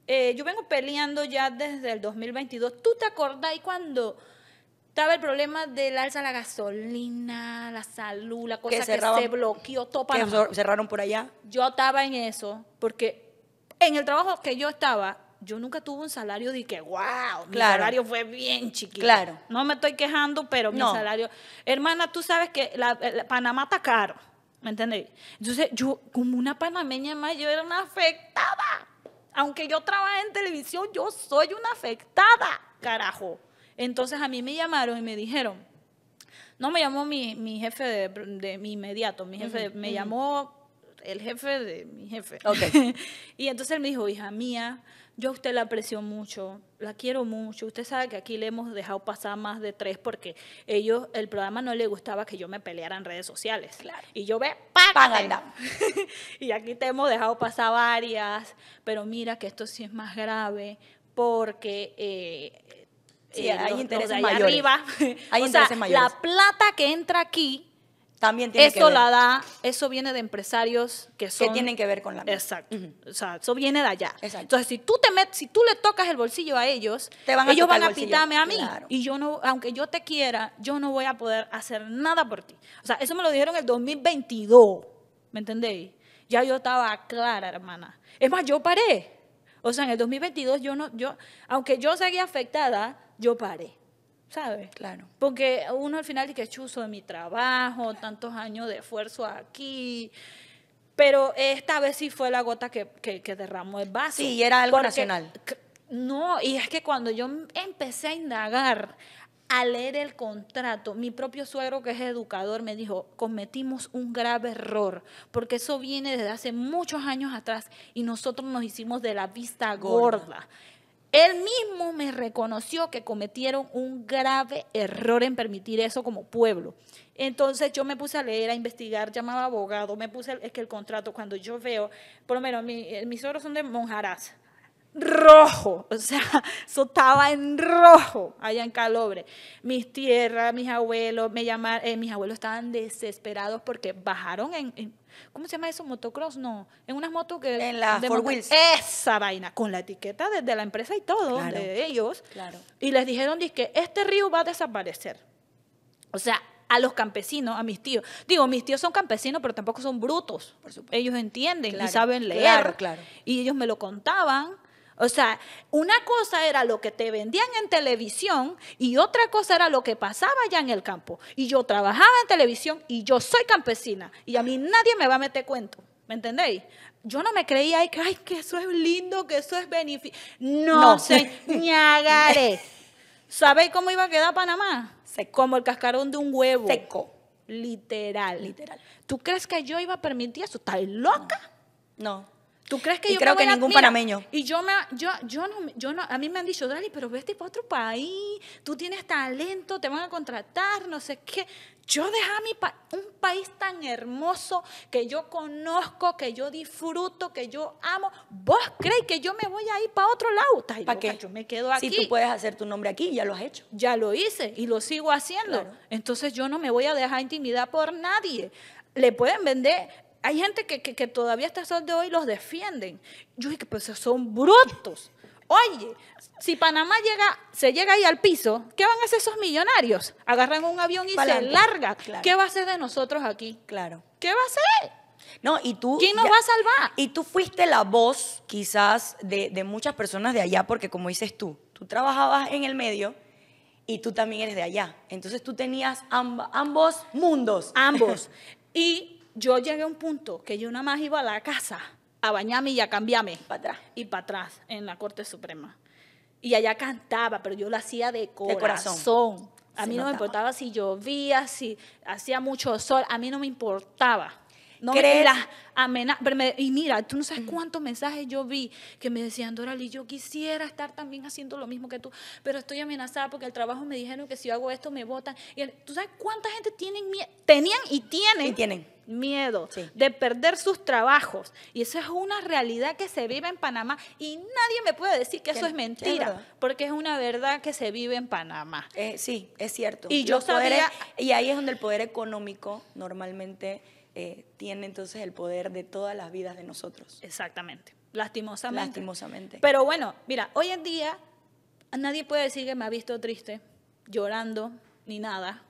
Eh, yo vengo peleando ya desde el 2022. ¿Tú te acordás cuando estaba el problema del alza de la gasolina, la salud, la cosa que, se bloqueó todo para...
cerraron por allá.
Yo estaba en eso, porque en el trabajo que yo estaba, yo nunca tuve un salario de que, wow, mi salario fue bien chiquito. Claro. No me estoy quejando, pero mi salario. Hermana, tú sabes que Panamá está caro, ¿me entiendes? Entonces, yo, como una panameña más, yo era una afectada. Aunque yo trabajé en televisión, yo soy una afectada, carajo. Entonces a mí me llamaron y me dijeron, no me llamó mi, jefe de, mi inmediato, mi jefe, me llamó el jefe de mi jefe. Okay. y entonces él me dijo, hija mía, yo a usted la aprecio mucho, la quiero mucho. Usted sabe que aquí le hemos dejado pasar más de tres porque ellos, el programa no le gustaba que yo me peleara en redes sociales. Y yo ve, paga y aquí te hemos dejado pasar varias, pero mira que esto sí es más grave porque eh,
Sí, hay intereses mayores. arriba.
o sea, La plata que entra aquí también tiene eso la da, eso viene de empresarios que son que tienen que ver con la Exacto. O sea, eso viene de allá. Entonces, si tú te metes si tú le tocas el bolsillo a ellos, ellos van a pitarme a mí y yo no aunque yo te quiera, yo no voy a poder hacer nada por ti. O sea, eso me lo dijeron el 2022. ¿Me entendéis? Ya yo estaba clara, hermana. Es más, yo paré. O sea, en el 2022 yo no yo aunque yo seguía afectada, yo paré. ¿Sabes? Claro. Porque uno al final dice, chuzo de mi trabajo, tantos años de esfuerzo aquí. Pero esta vez sí fue la gota que, que, derramó el vaso. Sí, y era algo nacional. No, y es que cuando yo empecé a indagar, a leer el contrato, mi propio suegro que es educador me dijo, cometimos un grave error, porque eso viene desde hace muchos años atrás y nosotros nos hicimos de la vista gorda. Él mismo me reconoció que cometieron un grave error en permitir eso como pueblo. Entonces yo me puse a leer, a investigar, llamaba abogado, me puse, el, es que el contrato, cuando yo veo, por lo menos eh, mis oros son de Monjaraz, rojo, o sea, eso estaba en rojo allá en Calobre. Mis tierras, mis abuelos, me llamaron, eh, mis abuelos estaban desesperados porque bajaron en, ¿cómo se llama eso? Motocross, no, en unas motos que... En la de Four Wheels. Esa vaina, con la etiqueta de, la empresa y todo, de ellos. Claro. Y les dijeron, que este río va a desaparecer. O sea, a los campesinos, a mis tíos. Digo, mis tíos son campesinos, pero tampoco son brutos. ellos entienden y saben leer. Claro, claro. Y ellos me lo contaban o sea, una cosa era lo que te vendían en televisión y otra cosa era lo que pasaba allá en el campo. Y yo trabajaba en televisión y yo soy campesina y a mí nadie me va a meter cuento. ¿Me entendéis? Yo no me creía ay, que, ay, que eso es lindo, que eso es beneficio. No, sé, ¿Sabéis cómo iba a quedar Panamá? Seco. Como el cascarón de un huevo. Seco. Literal. Literal. ¿Tú crees que yo iba a permitir eso? ¿Estás loca? no. ¿Tú crees que y creo que ningún panameño? Y yo me, yo, yo no, yo no, a mí me han dicho, Dali, pero vete para otro país, tú tienes talento, te van a contratar, no sé qué. Yo dejé mi pa un país tan hermoso que yo conozco, que yo disfruto, que yo amo. ¿Vos crees que yo me voy a ir para otro lado? ¿Para qué? Yo me quedo aquí. Si tú puedes hacer tu nombre aquí, ya lo has hecho. Ya lo hice y lo sigo haciendo. Entonces yo no me voy a dejar intimidar por nadie. Le pueden vender hay gente que, que, todavía hasta el de hoy los defienden. Yo dije, pues son brutos. Oye, si Panamá llega, se llega ahí al piso, ¿qué van a hacer esos millonarios? Agarran un avión y se largan. ¿Qué va a hacer de nosotros aquí? Claro.
¿Qué va a hacer? No, y tú. ¿Quién nos va a salvar? Y tú fuiste la voz, quizás, de, de, muchas personas de allá, porque como dices tú, tú trabajabas en el medio y tú también eres de allá. Entonces tú tenías ambos mundos. Ambos.
y yo llegué a un punto que yo nada más iba a la casa a bañarme y a cambiarme. Para atrás. Y para atrás, en la Corte Suprema. Y allá cantaba, pero yo lo hacía de corazón. A mí no, no me importaba si llovía, si hacía mucho sol, a mí no me importaba no me Y mira, tú no sabes cuántos mensajes yo vi que me decían, Dorali, yo quisiera estar también haciendo lo mismo que tú, pero estoy amenazada porque el trabajo me dijeron que si hago esto me votan. Y tú sabes cuánta gente tienen miedo? tenían y tienen. miedo de perder sus trabajos. Y eso es una realidad que se vive en Panamá y nadie me puede decir que, eso es mentira, porque es una verdad que se vive en Panamá. Eh, sí, es cierto. Y yo sabía...
y ahí es donde el poder económico
normalmente eh, tiene entonces el poder de todas las vidas de nosotros. Exactamente, lastimosamente. Lastimosamente. Pero bueno, mira, hoy en día nadie puede decir que me ha visto triste, llorando, ni nada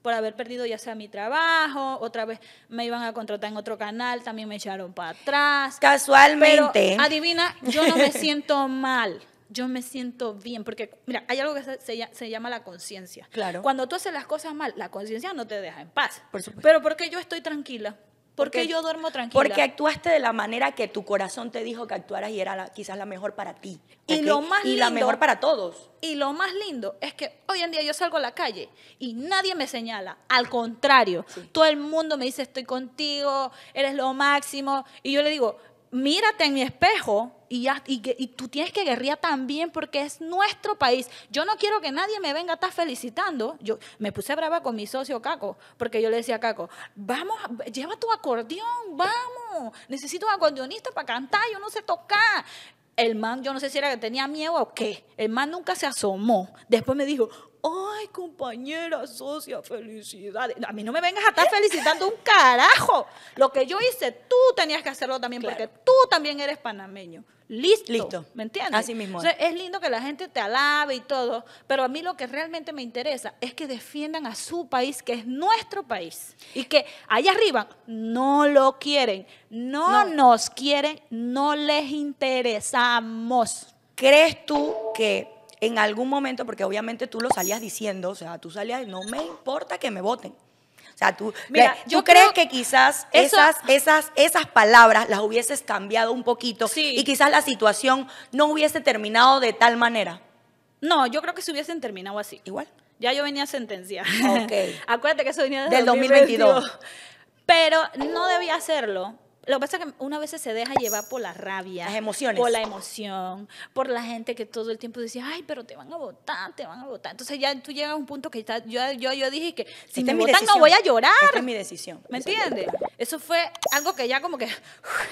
por haber perdido ya sea mi trabajo, otra vez me iban a contratar en otro canal, también me echaron para atrás. Casualmente. adivina, yo no me siento mal yo me siento bien, porque mira, hay algo que se, llama la conciencia. Claro. Cuando tú haces las cosas mal, la conciencia no te deja en paz. Por supuesto. Pero porque yo estoy tranquila. Porque, qué yo duermo tranquila. Porque
actuaste de la manera que tu corazón te dijo que actuaras y era quizás la mejor para ti. Y lo más y la mejor para todos.
Y lo más lindo es que hoy en día yo salgo a la calle y nadie me señala. Al contrario, todo el mundo me dice estoy contigo, eres lo máximo. Y yo le digo, mírate en mi espejo y, tú tienes que guerrear también porque es nuestro país. Yo no quiero que nadie me venga a estar felicitando. Yo me puse brava con mi socio Caco, porque yo le decía a Caco, vamos, lleva tu acordeón, vamos, necesito un acordeonista para cantar, yo no sé tocar. El man, yo no sé si era que tenía miedo o qué, el man nunca se asomó. Después me dijo, ay, compañera, socia, felicidades. A mí no me vengas a estar felicitando un carajo. Lo que yo hice, tú tenías que hacerlo también, porque tú también eres panameño. Listo. Listo. ¿Me entiendes? Así mismo. Es. lindo que la gente te alabe y todo, pero a mí lo que realmente me interesa es que defiendan a su país, que es nuestro país. Y que allá arriba no lo quieren, no. nos quieren, no les interesamos. ¿Crees tú que en algún momento, porque obviamente
tú lo salías diciendo, o sea, tú salías, no me importa que me voten. O sea, tú, Mira, yo crees que quizás esas, esas, esas palabras las hubieses cambiado un poquito y
quizás la situación no hubiese terminado de tal manera. No, yo creo que se hubiesen terminado así. Igual. Ya yo venía a sentencia. Ok. Acuérdate que eso venía del 2022. 2022. Pero no debía hacerlo lo que pasa es que una vez se deja llevar por la rabia. Las emociones. Por la emoción, por la gente que todo el tiempo dice, ay, pero te van a votar, te van a votar. Entonces ya tú llegas a un punto que yo, yo, dije que si te me votan no voy a llorar. Esta es mi decisión. ¿Me entiendes? Eso fue algo que ya como que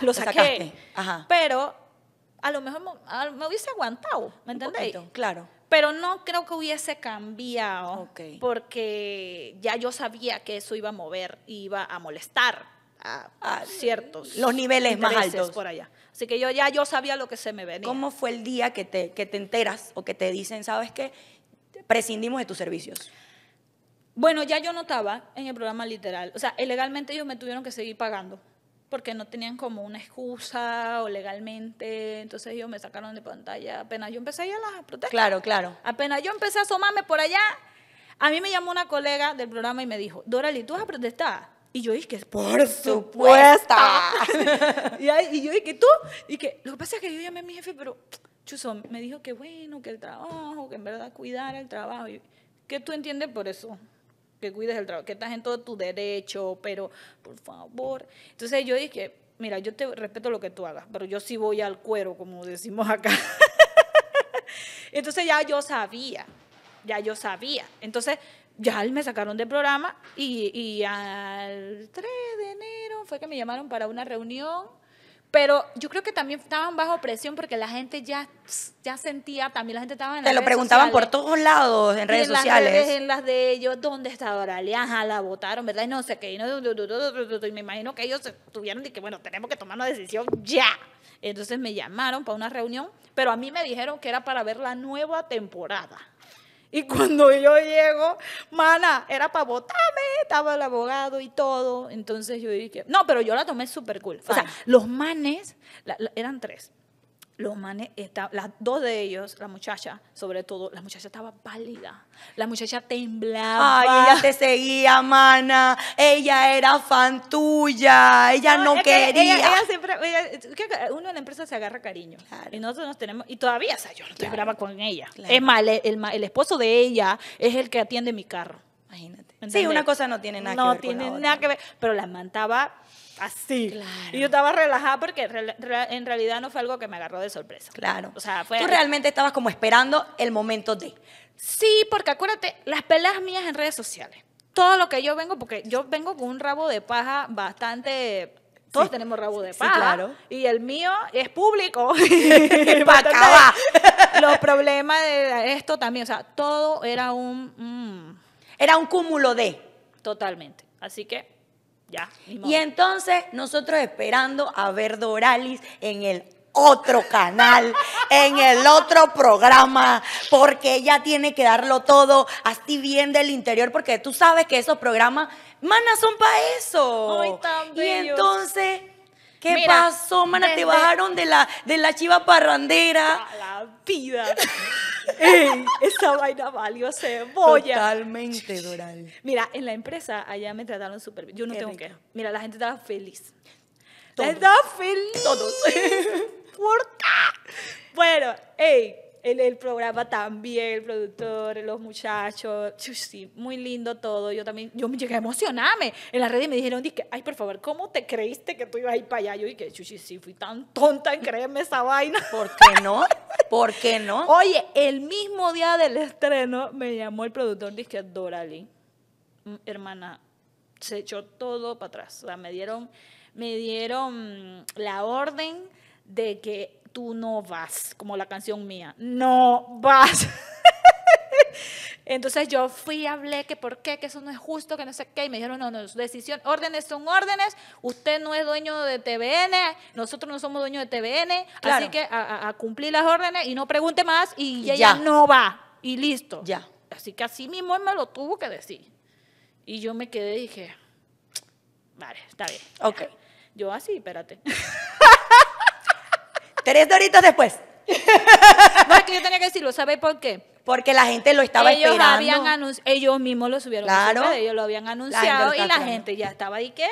lo saqué. Pero a lo mejor me, hubiese aguantado, ¿me entiendes? Claro pero no creo que hubiese cambiado porque ya yo sabía que eso iba a mover, iba a molestar a, ah, ah, ciertos los niveles más altos por allá. Así que yo ya yo
sabía lo que se me venía. ¿Cómo fue el día que te, que te enteras o que te dicen, sabes que prescindimos de tus servicios?
Bueno, ya yo notaba en el programa literal, o sea, legalmente ellos me tuvieron que seguir pagando porque no tenían como una excusa o legalmente, entonces ellos me sacaron de pantalla apenas yo empecé a ir a las protestas.
Claro, claro.
Apenas yo empecé a asomarme por allá, a mí me llamó una colega del programa y me dijo, Dorali, ¿tú vas a protestar? Y
yo dije, por supuesta.
y, yo dije, ¿tú? Y que lo que pasa es que yo llamé a mi jefe, pero Chuzo me dijo que bueno, que el trabajo, que en verdad cuidar el trabajo. ¿Qué tú entiendes por eso? Que cuides el trabajo, que estás en todo tu derecho, pero por favor. Entonces yo dije, mira, yo te respeto lo que tú hagas, pero yo sí voy al cuero, como decimos acá. Entonces ya yo sabía, ya yo sabía. Entonces ya me sacaron del programa y, al 3 de enero fue que me llamaron para una reunión pero yo creo que también estaban bajo presión porque la gente ya, ya sentía, también la gente estaba en Te lo preguntaban por
todos lados, en redes sociales. en
las de ellos, ¿dónde está Doralia? Ajá, la votaron, ¿verdad? Y no sé qué. Y, me imagino que ellos tuvieron y que, bueno, tenemos que tomar una decisión ya. Entonces me llamaron para una reunión, pero a mí me dijeron que era para ver la nueva temporada. Y cuando yo llego, mana, era para votarme, estaba el abogado y todo. Entonces yo dije, no, pero yo la tomé súper cool. O sea, los manes, eran tres. Los manes, está, las dos de ellos, la muchacha, sobre todo, la muchacha estaba pálida.
La muchacha temblaba. Ay, ella te seguía, mana. Ella era
fan tuya. Ella no, quería. ella, siempre, uno en la empresa se agarra cariño. Y nosotros nos tenemos, y todavía, o sea, yo no estoy claro. con ella. Es más, el esposo de ella es el que atiende mi carro. Imagínate. Sí, una cosa no tiene nada que ver. No tiene nada que ver. Pero la mantaba así. Y yo estaba relajada porque en realidad no fue algo que me agarró de sorpresa. Claro. O sea, Tú realmente estabas como esperando el momento de. Sí, porque acuérdate, las peleas mías en redes sociales. Todo lo que yo vengo, porque yo vengo con un rabo de paja bastante todos tenemos rabo de paja. claro. Y el mío es público. Para acabar. Los problemas de esto también. O sea, todo era un. Mm, era un cúmulo de. Totalmente. Así que
ya. Y entonces nosotros esperando a ver Doralis en el otro canal, en el otro programa, porque ella tiene que darlo todo, así bien del interior, porque tú sabes que esos programas, manas, son para eso. Hoy Y entonces, ¿qué pasó, mana? Te bajaron de la, de la chiva
parrandera. la vida. ¡Ey! Esa vaina valió cebolla. Totalmente, Doral. Mira, en la empresa allá me trataron súper bien. Yo no tengo que. Mira, la gente estaba feliz. Todos. La gente estaba feliz. Todos. ¿Por qué? Bueno, ey, el, programa también, el productor, los muchachos, sí, muy lindo todo. Yo también, yo me llegué a emocionarme. En las redes me dijeron, dije, ay, por favor, ¿cómo te creíste que tú ibas a ir para allá? Yo dije, chuchi, sí, fui tan tonta en creerme esa vaina. ¿Por qué no? ¿Por qué no? Oye, el mismo día del estreno me llamó el productor, dije, Dorali, mm, hermana, se echó todo para atrás. O sea, me dieron, me dieron la orden de que tú no vas, como la canción mía, no vas. Entonces yo fui, hablé que por qué, que eso no es justo, que no sé qué, y me dijeron, no, no, decisión, órdenes son órdenes, usted no es dueño de TVN, nosotros no somos dueños de TVN, así que a, cumplir las órdenes y no pregunte más y, ella ya. no va, y listo. Ya. Así que así mismo él me lo tuvo que decir. Y yo me quedé y dije, vale, está bien. Ok. Yo así, espérate. Tres
doritos después.
No, es que yo tenía que decirlo, ¿Sabes por qué? Porque
la gente lo estaba ellos esperando.
ellos mismos lo subieron. Claro. ellos lo habían anunciado y la gente ya estaba ahí que,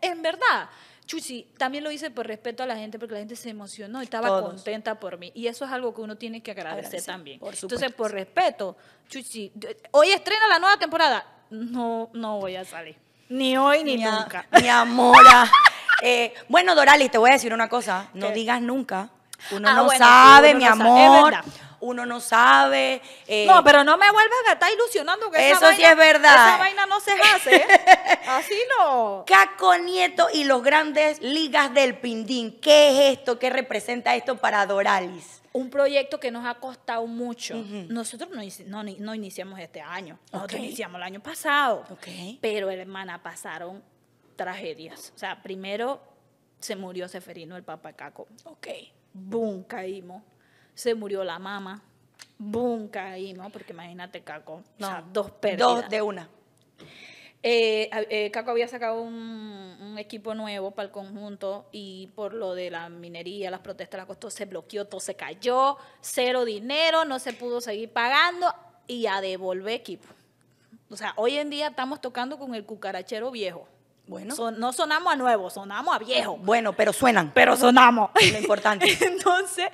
en verdad, Chuchi, también lo hice por respeto a la gente porque la gente se emocionó y estaba contenta por mí. Y eso es algo que uno tiene que agradecer, también. Por Entonces, por respeto, Chuchi, hoy estrena la nueva temporada. No, no voy a salir. Ni hoy ni, nunca. mi amora.
Ah. Eh, bueno, Dorali, te voy a decir una cosa. No digas nunca
uno no sabe, mi amor.
uno no sabe. No, pero no me vuelvas
a estar ilusionando que Eso sí es verdad. Esa vaina no se hace.
Así no. Caco Nieto y los grandes ligas del Pindín. ¿Qué es esto? ¿Qué representa esto para Doralis?
un proyecto que nos ha costado mucho. Nosotros no, no, iniciamos este año, nosotros iniciamos el año pasado, pero hermana pasaron tragedias. O sea, primero se murió Seferino, el papá Caco. Okay boom, caímos. Se murió la mamá, boom, caímos, porque imagínate, Caco, dos pérdidas. Dos de una. Eh, eh, Caco había sacado un, un, equipo nuevo para el conjunto y por lo de la minería, las protestas, la costó, se bloqueó, todo se cayó, cero dinero, no se pudo seguir pagando y a devolver equipo. O sea, hoy en día estamos tocando con el cucarachero viejo no sonamos a nuevo, sonamos a viejo.
Bueno, pero suenan. Pero sonamos. Es
lo importante. Entonces,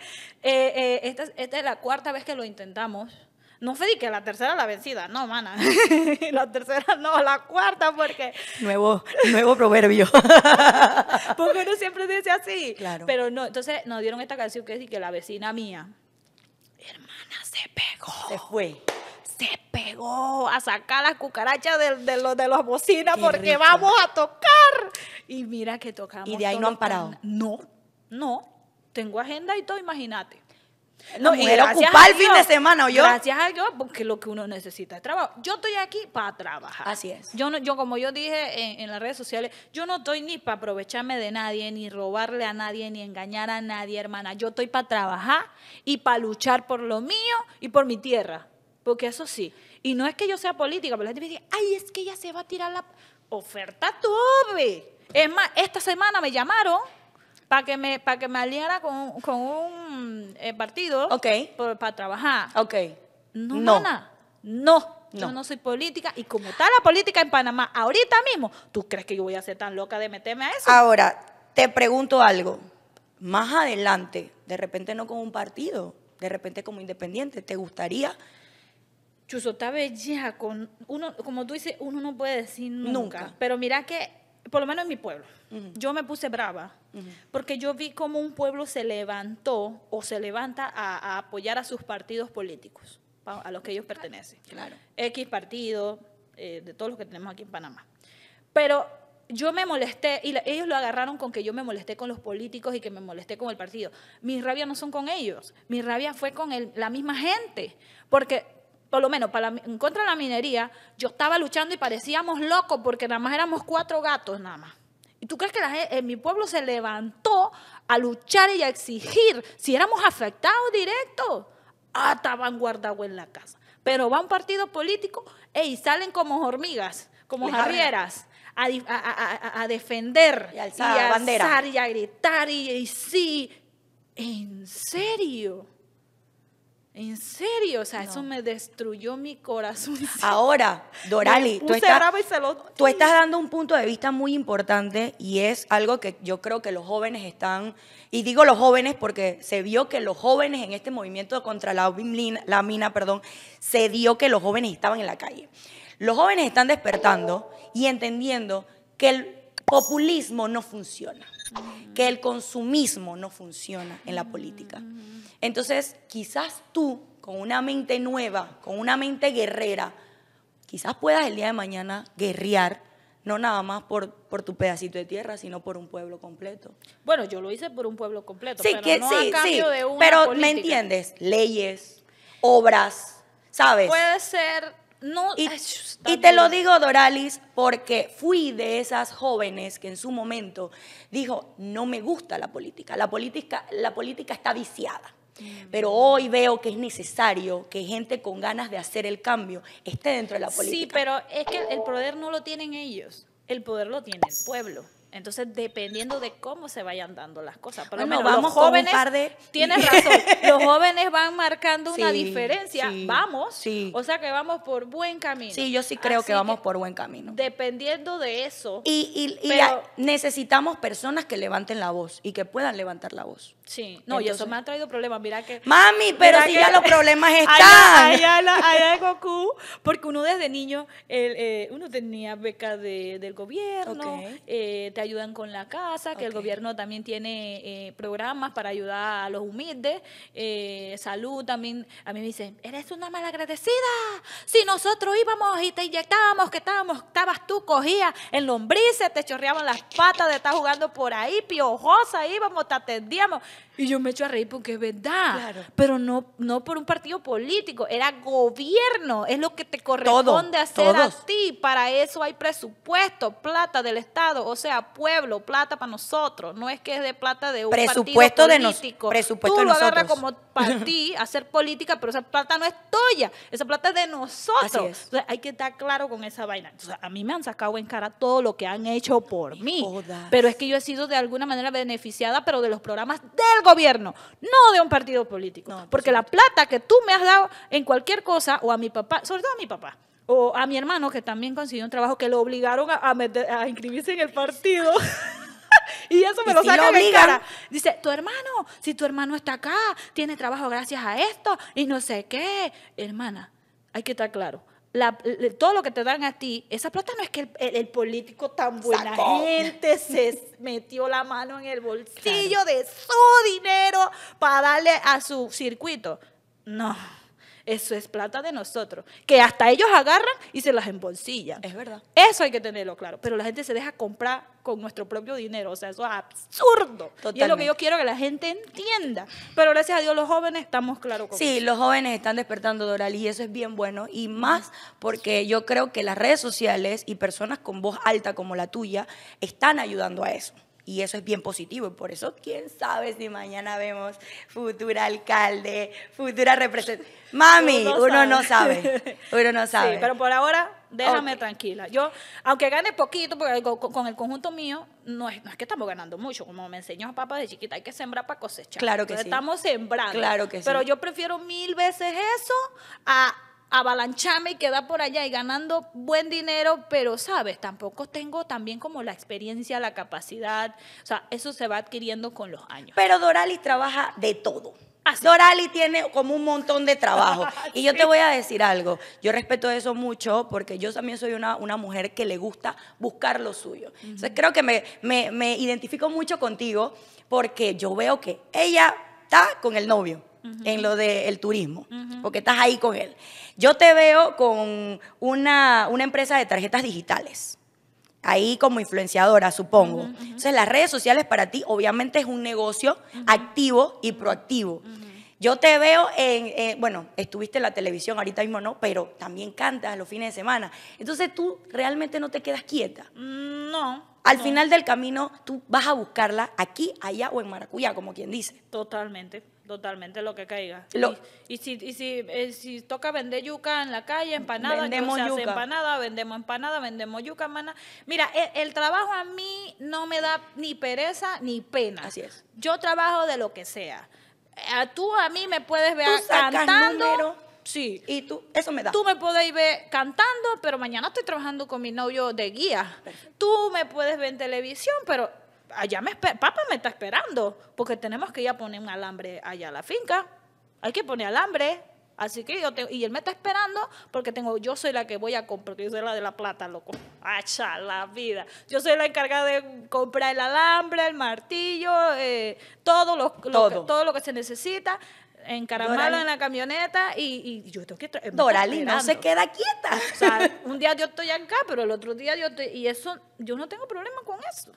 eh, eh, esta, es la cuarta vez que lo intentamos. No fue que la tercera la vencida, no, hermana la tercera no, la cuarta porque...
Nuevo, nuevo proverbio.
porque uno siempre dice así. Claro. Pero no, entonces nos dieron esta canción que es que la vecina mía. Hermana se pegó. Se fue se pegó a sacar las cucarachas de, los de las bocinas porque vamos a tocar. Y mira que tocamos. Y de ahí no han parado. No, no. Tengo agenda y todo, imagínate. No, y era ocupar el fin de semana, yo. Gracias a Dios, porque lo que uno necesita es trabajo. Yo estoy aquí para trabajar. Así es. Yo, yo como yo dije en las redes sociales, yo no estoy ni para aprovecharme de nadie, ni robarle a nadie, ni engañar a nadie, hermana. Yo estoy para trabajar y para luchar por lo mío y por mi tierra. Porque eso sí, y no es que yo sea política, pero la gente me dice, ay, es que ella se va a tirar la oferta tuve. Es más, esta semana me llamaron para que me, para que me aliara con, con un eh, partido para trabajar. Ok. No, no. no. No. Yo no soy política y como está la política en Panamá ahorita mismo, ¿tú crees que yo voy a ser tan loca de meterme a eso? Ahora,
te pregunto algo. Más adelante, de repente no con un partido, de repente como independiente, ¿te gustaría
está Belleja, con uno, como tú dices, uno no puede decir nunca. Pero mira que, por lo menos en mi pueblo, yo me puse brava, porque yo vi cómo un pueblo se levantó o se levanta a, apoyar a sus partidos políticos, a los que ellos pertenecen. Claro. X partido, eh, de todos los que tenemos aquí en Panamá. Pero yo me molesté, y ellos lo agarraron con que yo me molesté con los políticos y que me molesté con el partido. Mis rabia no son con ellos, mi rabia fue con la misma gente, porque por lo menos para en contra de la minería, yo estaba luchando y parecíamos locos porque nada más éramos cuatro gatos nada más. ¿Y tú crees que en mi pueblo se levantó a luchar y a exigir si éramos afectados directos? hasta ah, estaban guardados en la casa. Pero va un partido político y salen como hormigas, como jarrieras. A, defender y, a alzar y a gritar y, y sí, en serio. En serio, o sea, eso me destruyó mi corazón.
Ahora, Dorali, tú
estás,
dando un punto de vista muy importante y es algo que yo creo que los jóvenes están, y digo los jóvenes porque se vio que los jóvenes en este movimiento contra la, la mina, perdón, se dio que los jóvenes estaban en la calle. Los jóvenes están despertando y entendiendo que el populismo no funciona que el consumismo no funciona en la política. Entonces, quizás tú, con una mente nueva, con una mente guerrera, quizás puedas el día de mañana guerrear, no nada más por, por tu pedacito de tierra, sino por un pueblo completo.
Bueno, yo lo hice por un pueblo completo, sí, pero que, no sí, a cambio sí, de Pero, ¿me entiendes?
Leyes, obras, ¿sabes? Puede
ser no, y, te lo digo,
Doralis, porque fui de esas jóvenes que en su momento dijo, no me gusta la política, la política, la política está viciada. Mm. Pero hoy veo que es necesario que gente con ganas de hacer el cambio esté dentro de la política. Sí,
pero es que el poder no lo tienen ellos, el poder lo tiene el pueblo. Entonces, dependiendo de cómo se vayan dando las cosas. Pero vamos los jóvenes, tienes razón, los jóvenes van marcando una diferencia. vamos, o sea que vamos por buen camino. Sí, yo sí creo que vamos por buen camino. Dependiendo de eso. Y,
necesitamos personas que levanten la voz y que puedan levantar la voz.
Sí, no, eso me ha traído problemas, mira que... Mami, pero si ya los problemas están. Allá, allá, Goku, porque uno desde niño, eh, uno tenía beca del gobierno, eh, ayudan con la casa, que el gobierno también tiene eh, programas para ayudar a los humildes, eh, salud también. A mí me dicen, eres una malagradecida. Si nosotros íbamos y te inyectábamos, que estábamos, estabas tú, cogías en lombrices, te chorreaban las patas de estar jugando por ahí, piojosa, íbamos, te atendíamos. Y yo me echo a reír porque es verdad. Pero no, no por un partido político, era gobierno. Es lo que te corresponde hacer a ti. Para eso hay presupuesto, plata del Estado, o sea, pueblo, plata para nosotros. No es que es de plata de un presupuesto partido político. De nosotros presupuesto Tú lo agarras como para ti, hacer política, pero esa plata no es tuya. Esa plata es de nosotros. hay que estar claro con esa vaina. a mí me han sacado en cara todo lo que han hecho por mí. Pero es que yo he sido de alguna manera beneficiada, pero de los programas del gobierno gobierno, no de un partido político. porque la plata que tú me has dado en cualquier cosa, o a mi papá, sobre todo a mi papá, o a mi hermano que también consiguió un trabajo que lo obligaron a, inscribirse en el partido. y eso me lo si de de cara. Dice, tu hermano, si tu hermano está acá, tiene trabajo gracias a esto y no sé qué. Hermana, hay que estar claro todo lo que te dan a ti, esa plata no es que el, político tan buena gente se metió la mano en el bolsillo de su dinero para darle a su circuito. No, eso es plata de nosotros, que hasta ellos agarran y se las embolsillan. Es verdad. Eso hay que tenerlo claro, pero la gente se deja comprar con nuestro propio dinero. O sea, eso es absurdo. Y es lo que yo quiero que la gente entienda. Pero gracias a Dios los jóvenes estamos claros con Sí, los jóvenes están despertando, Doral, y eso es bien bueno. Y más
porque yo creo que las redes sociales y personas con voz alta como la tuya están ayudando a eso. Y eso es bien positivo y por eso quién sabe si mañana vemos
futura alcalde, futura representante. Mami, uno, no sabe. Uno no sabe. pero por ahora déjame tranquila. Yo, aunque gane poquito, porque con el conjunto mío no es, no que estamos ganando mucho, como me enseñó a papá de chiquita, hay que sembrar para cosechar. Claro que sí. Estamos sembrando. Claro que sí. Pero yo prefiero mil veces eso a avalancharme y quedar por allá y ganando buen dinero, pero sabes, tampoco tengo también como la experiencia, la capacidad, o sea, eso se va adquiriendo con los años.
Pero Dorali trabaja de todo. Así. Ah, Dorali tiene como un montón de trabajo. Ah, y yo te voy a decir algo, yo respeto eso mucho porque yo también soy una, una mujer que le gusta buscar lo suyo. Entonces creo que me, me, me identifico mucho contigo porque yo veo que ella está con el novio en lo del turismo, porque estás ahí con él. Yo te veo con una, una empresa de tarjetas digitales, ahí como influenciadora, supongo. Entonces, las redes sociales para ti obviamente es un negocio activo y proactivo. Yo te veo en, eh, bueno, estuviste en la televisión, ahorita mismo no, pero también cantas los fines de semana. Entonces tú realmente no te quedas quieta.
Mm, no. Al final
del camino tú vas a buscarla aquí, allá o en Maracuyá, como quien dice.
Totalmente. Totalmente lo que caiga. y, eh, si, toca vender yuca en la calle, empanada, vendemos empanada, vendemos empanada, vendemos yuca, mana Mira, e, el, trabajo a mí no me da ni pereza ni pena. Así es. Yo trabajo de lo que sea. Tú a mí me puedes ver cantando. Sí. Y tú, eso me da. Tú me puedes ver cantando, pero mañana estoy trabajando con mi novio de guía. Tú me puedes ver en televisión, pero allá me papá me está esperando, porque tenemos que ya poner un alambre allá a la finca. Hay que poner alambre. Así que yo y él me está esperando porque tengo, yo soy la que voy a comprar, porque yo soy la de la plata, loco. Hacha la vida. Yo soy la encargada de comprar el alambre, el martillo, eh, todo, lo, Que, todo lo que se necesita encaramarlo en la camioneta y, yo tengo que... Dorali no se queda quieta. un día yo estoy acá, pero el otro día yo estoy... Y eso, yo no tengo problema con eso.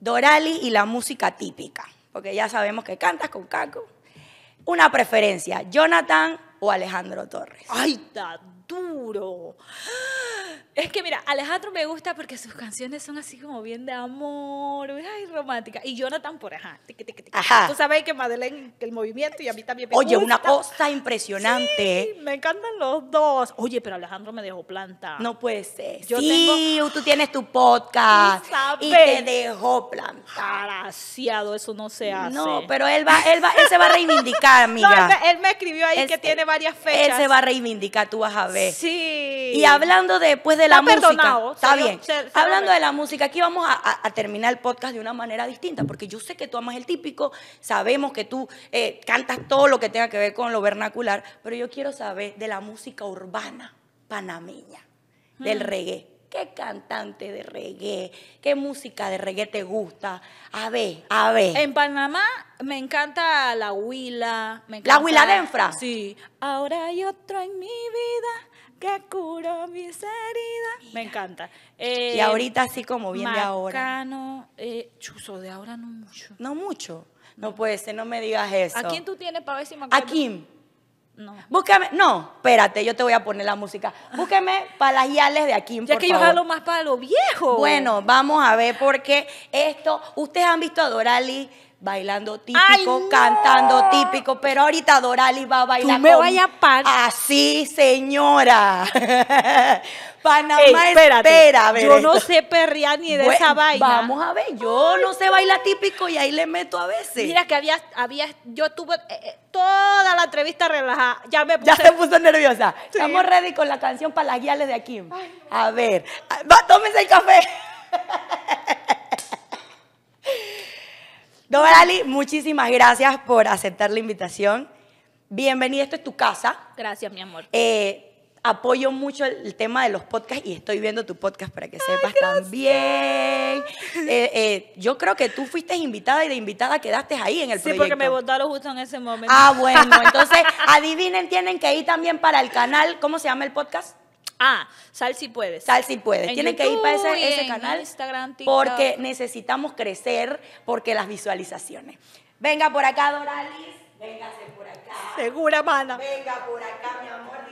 Dorali y la música típica, porque ya sabemos que cantas con Caco. Una preferencia, Jonathan o Alejandro Torres. ¡Ay,
es que mira, Alejandro me gusta porque sus canciones son así como bien de amor, ay, romántica. Y Jonathan por ajá. Tú sabes que Madeleine, que el movimiento y a mí también me Oye, una cosa impresionante. me encantan los dos. Oye, pero Alejandro me dejó planta. No puede ser. Yo sí, tú tienes tu podcast y, te dejó plantar Graciado, eso no se hace. No, pero él va, él se va a reivindicar, amiga. él, me, escribió ahí que tiene varias fechas. Él se va a reivindicar, tú vas a ver.
Sí. Y hablando después de la música. Está bien. hablando de la música, aquí vamos a, terminar el podcast de una manera distinta, porque yo sé que tú amas el típico, sabemos que tú eh, cantas todo lo que tenga que ver con lo vernacular, pero yo quiero saber de la música urbana panameña, del mm. reggae. ¿Qué cantante de reggae? ¿Qué música
de reggae te gusta? A ver, a ver. En Panamá me encanta la huila. Me encanta, ¿La huila de Enfra? Sí. Ahora hay otro en mi vida que curo mis heridas. Me encanta. y eh, ahorita así como bien de ahora. Eh, chuzo, de ahora no mucho. No mucho. No, puede ser, no me digas eso. ¿A quién tú tienes para ver si me acuerdo? ¿A Kim
No. Búscame, no, espérate, yo te voy a poner la música. Búsqueme para las yales de aquí. Ya que yo jalo
más para los viejo. Bueno,
vamos a ver porque esto, ustedes han visto a Dorali bailando típico, cantando típico, pero ahorita Dorali va a bailar. Tú me Así, señora. Panamá espera. A ver yo no sé perrear ni de esa vaina. Vamos a ver, yo no sé bailar típico y ahí le meto a veces. Mira que había, había yo tuve eh, eh, toda la entrevista relajada. Ya me puse. Ya se puso nerviosa. Estamos ready con la canción para las guiales de aquí. a ver, ah, va, tómese el café. Dorali, muchísimas gracias por aceptar la invitación. Bienvenida, esto es tu casa.
Gracias, mi amor.
Eh, apoyo mucho el, tema de los podcasts y estoy viendo tu podcast para que sepas también. Eh, eh, yo creo que tú fuiste invitada y de invitada quedaste ahí en el Sí, porque me
votaron justo en ese momento. Ah, bueno, entonces
adivinen, tienen que ir también para el canal, ¿cómo se llama el podcast?
Ah, Sal si puedes. Sal si puedes. Tiene que ir para ese, canal porque
necesitamos crecer, porque las visualizaciones. Venga por acá, Doralis. Véngase por acá.
Segura, mana.
Venga por acá, mi amor.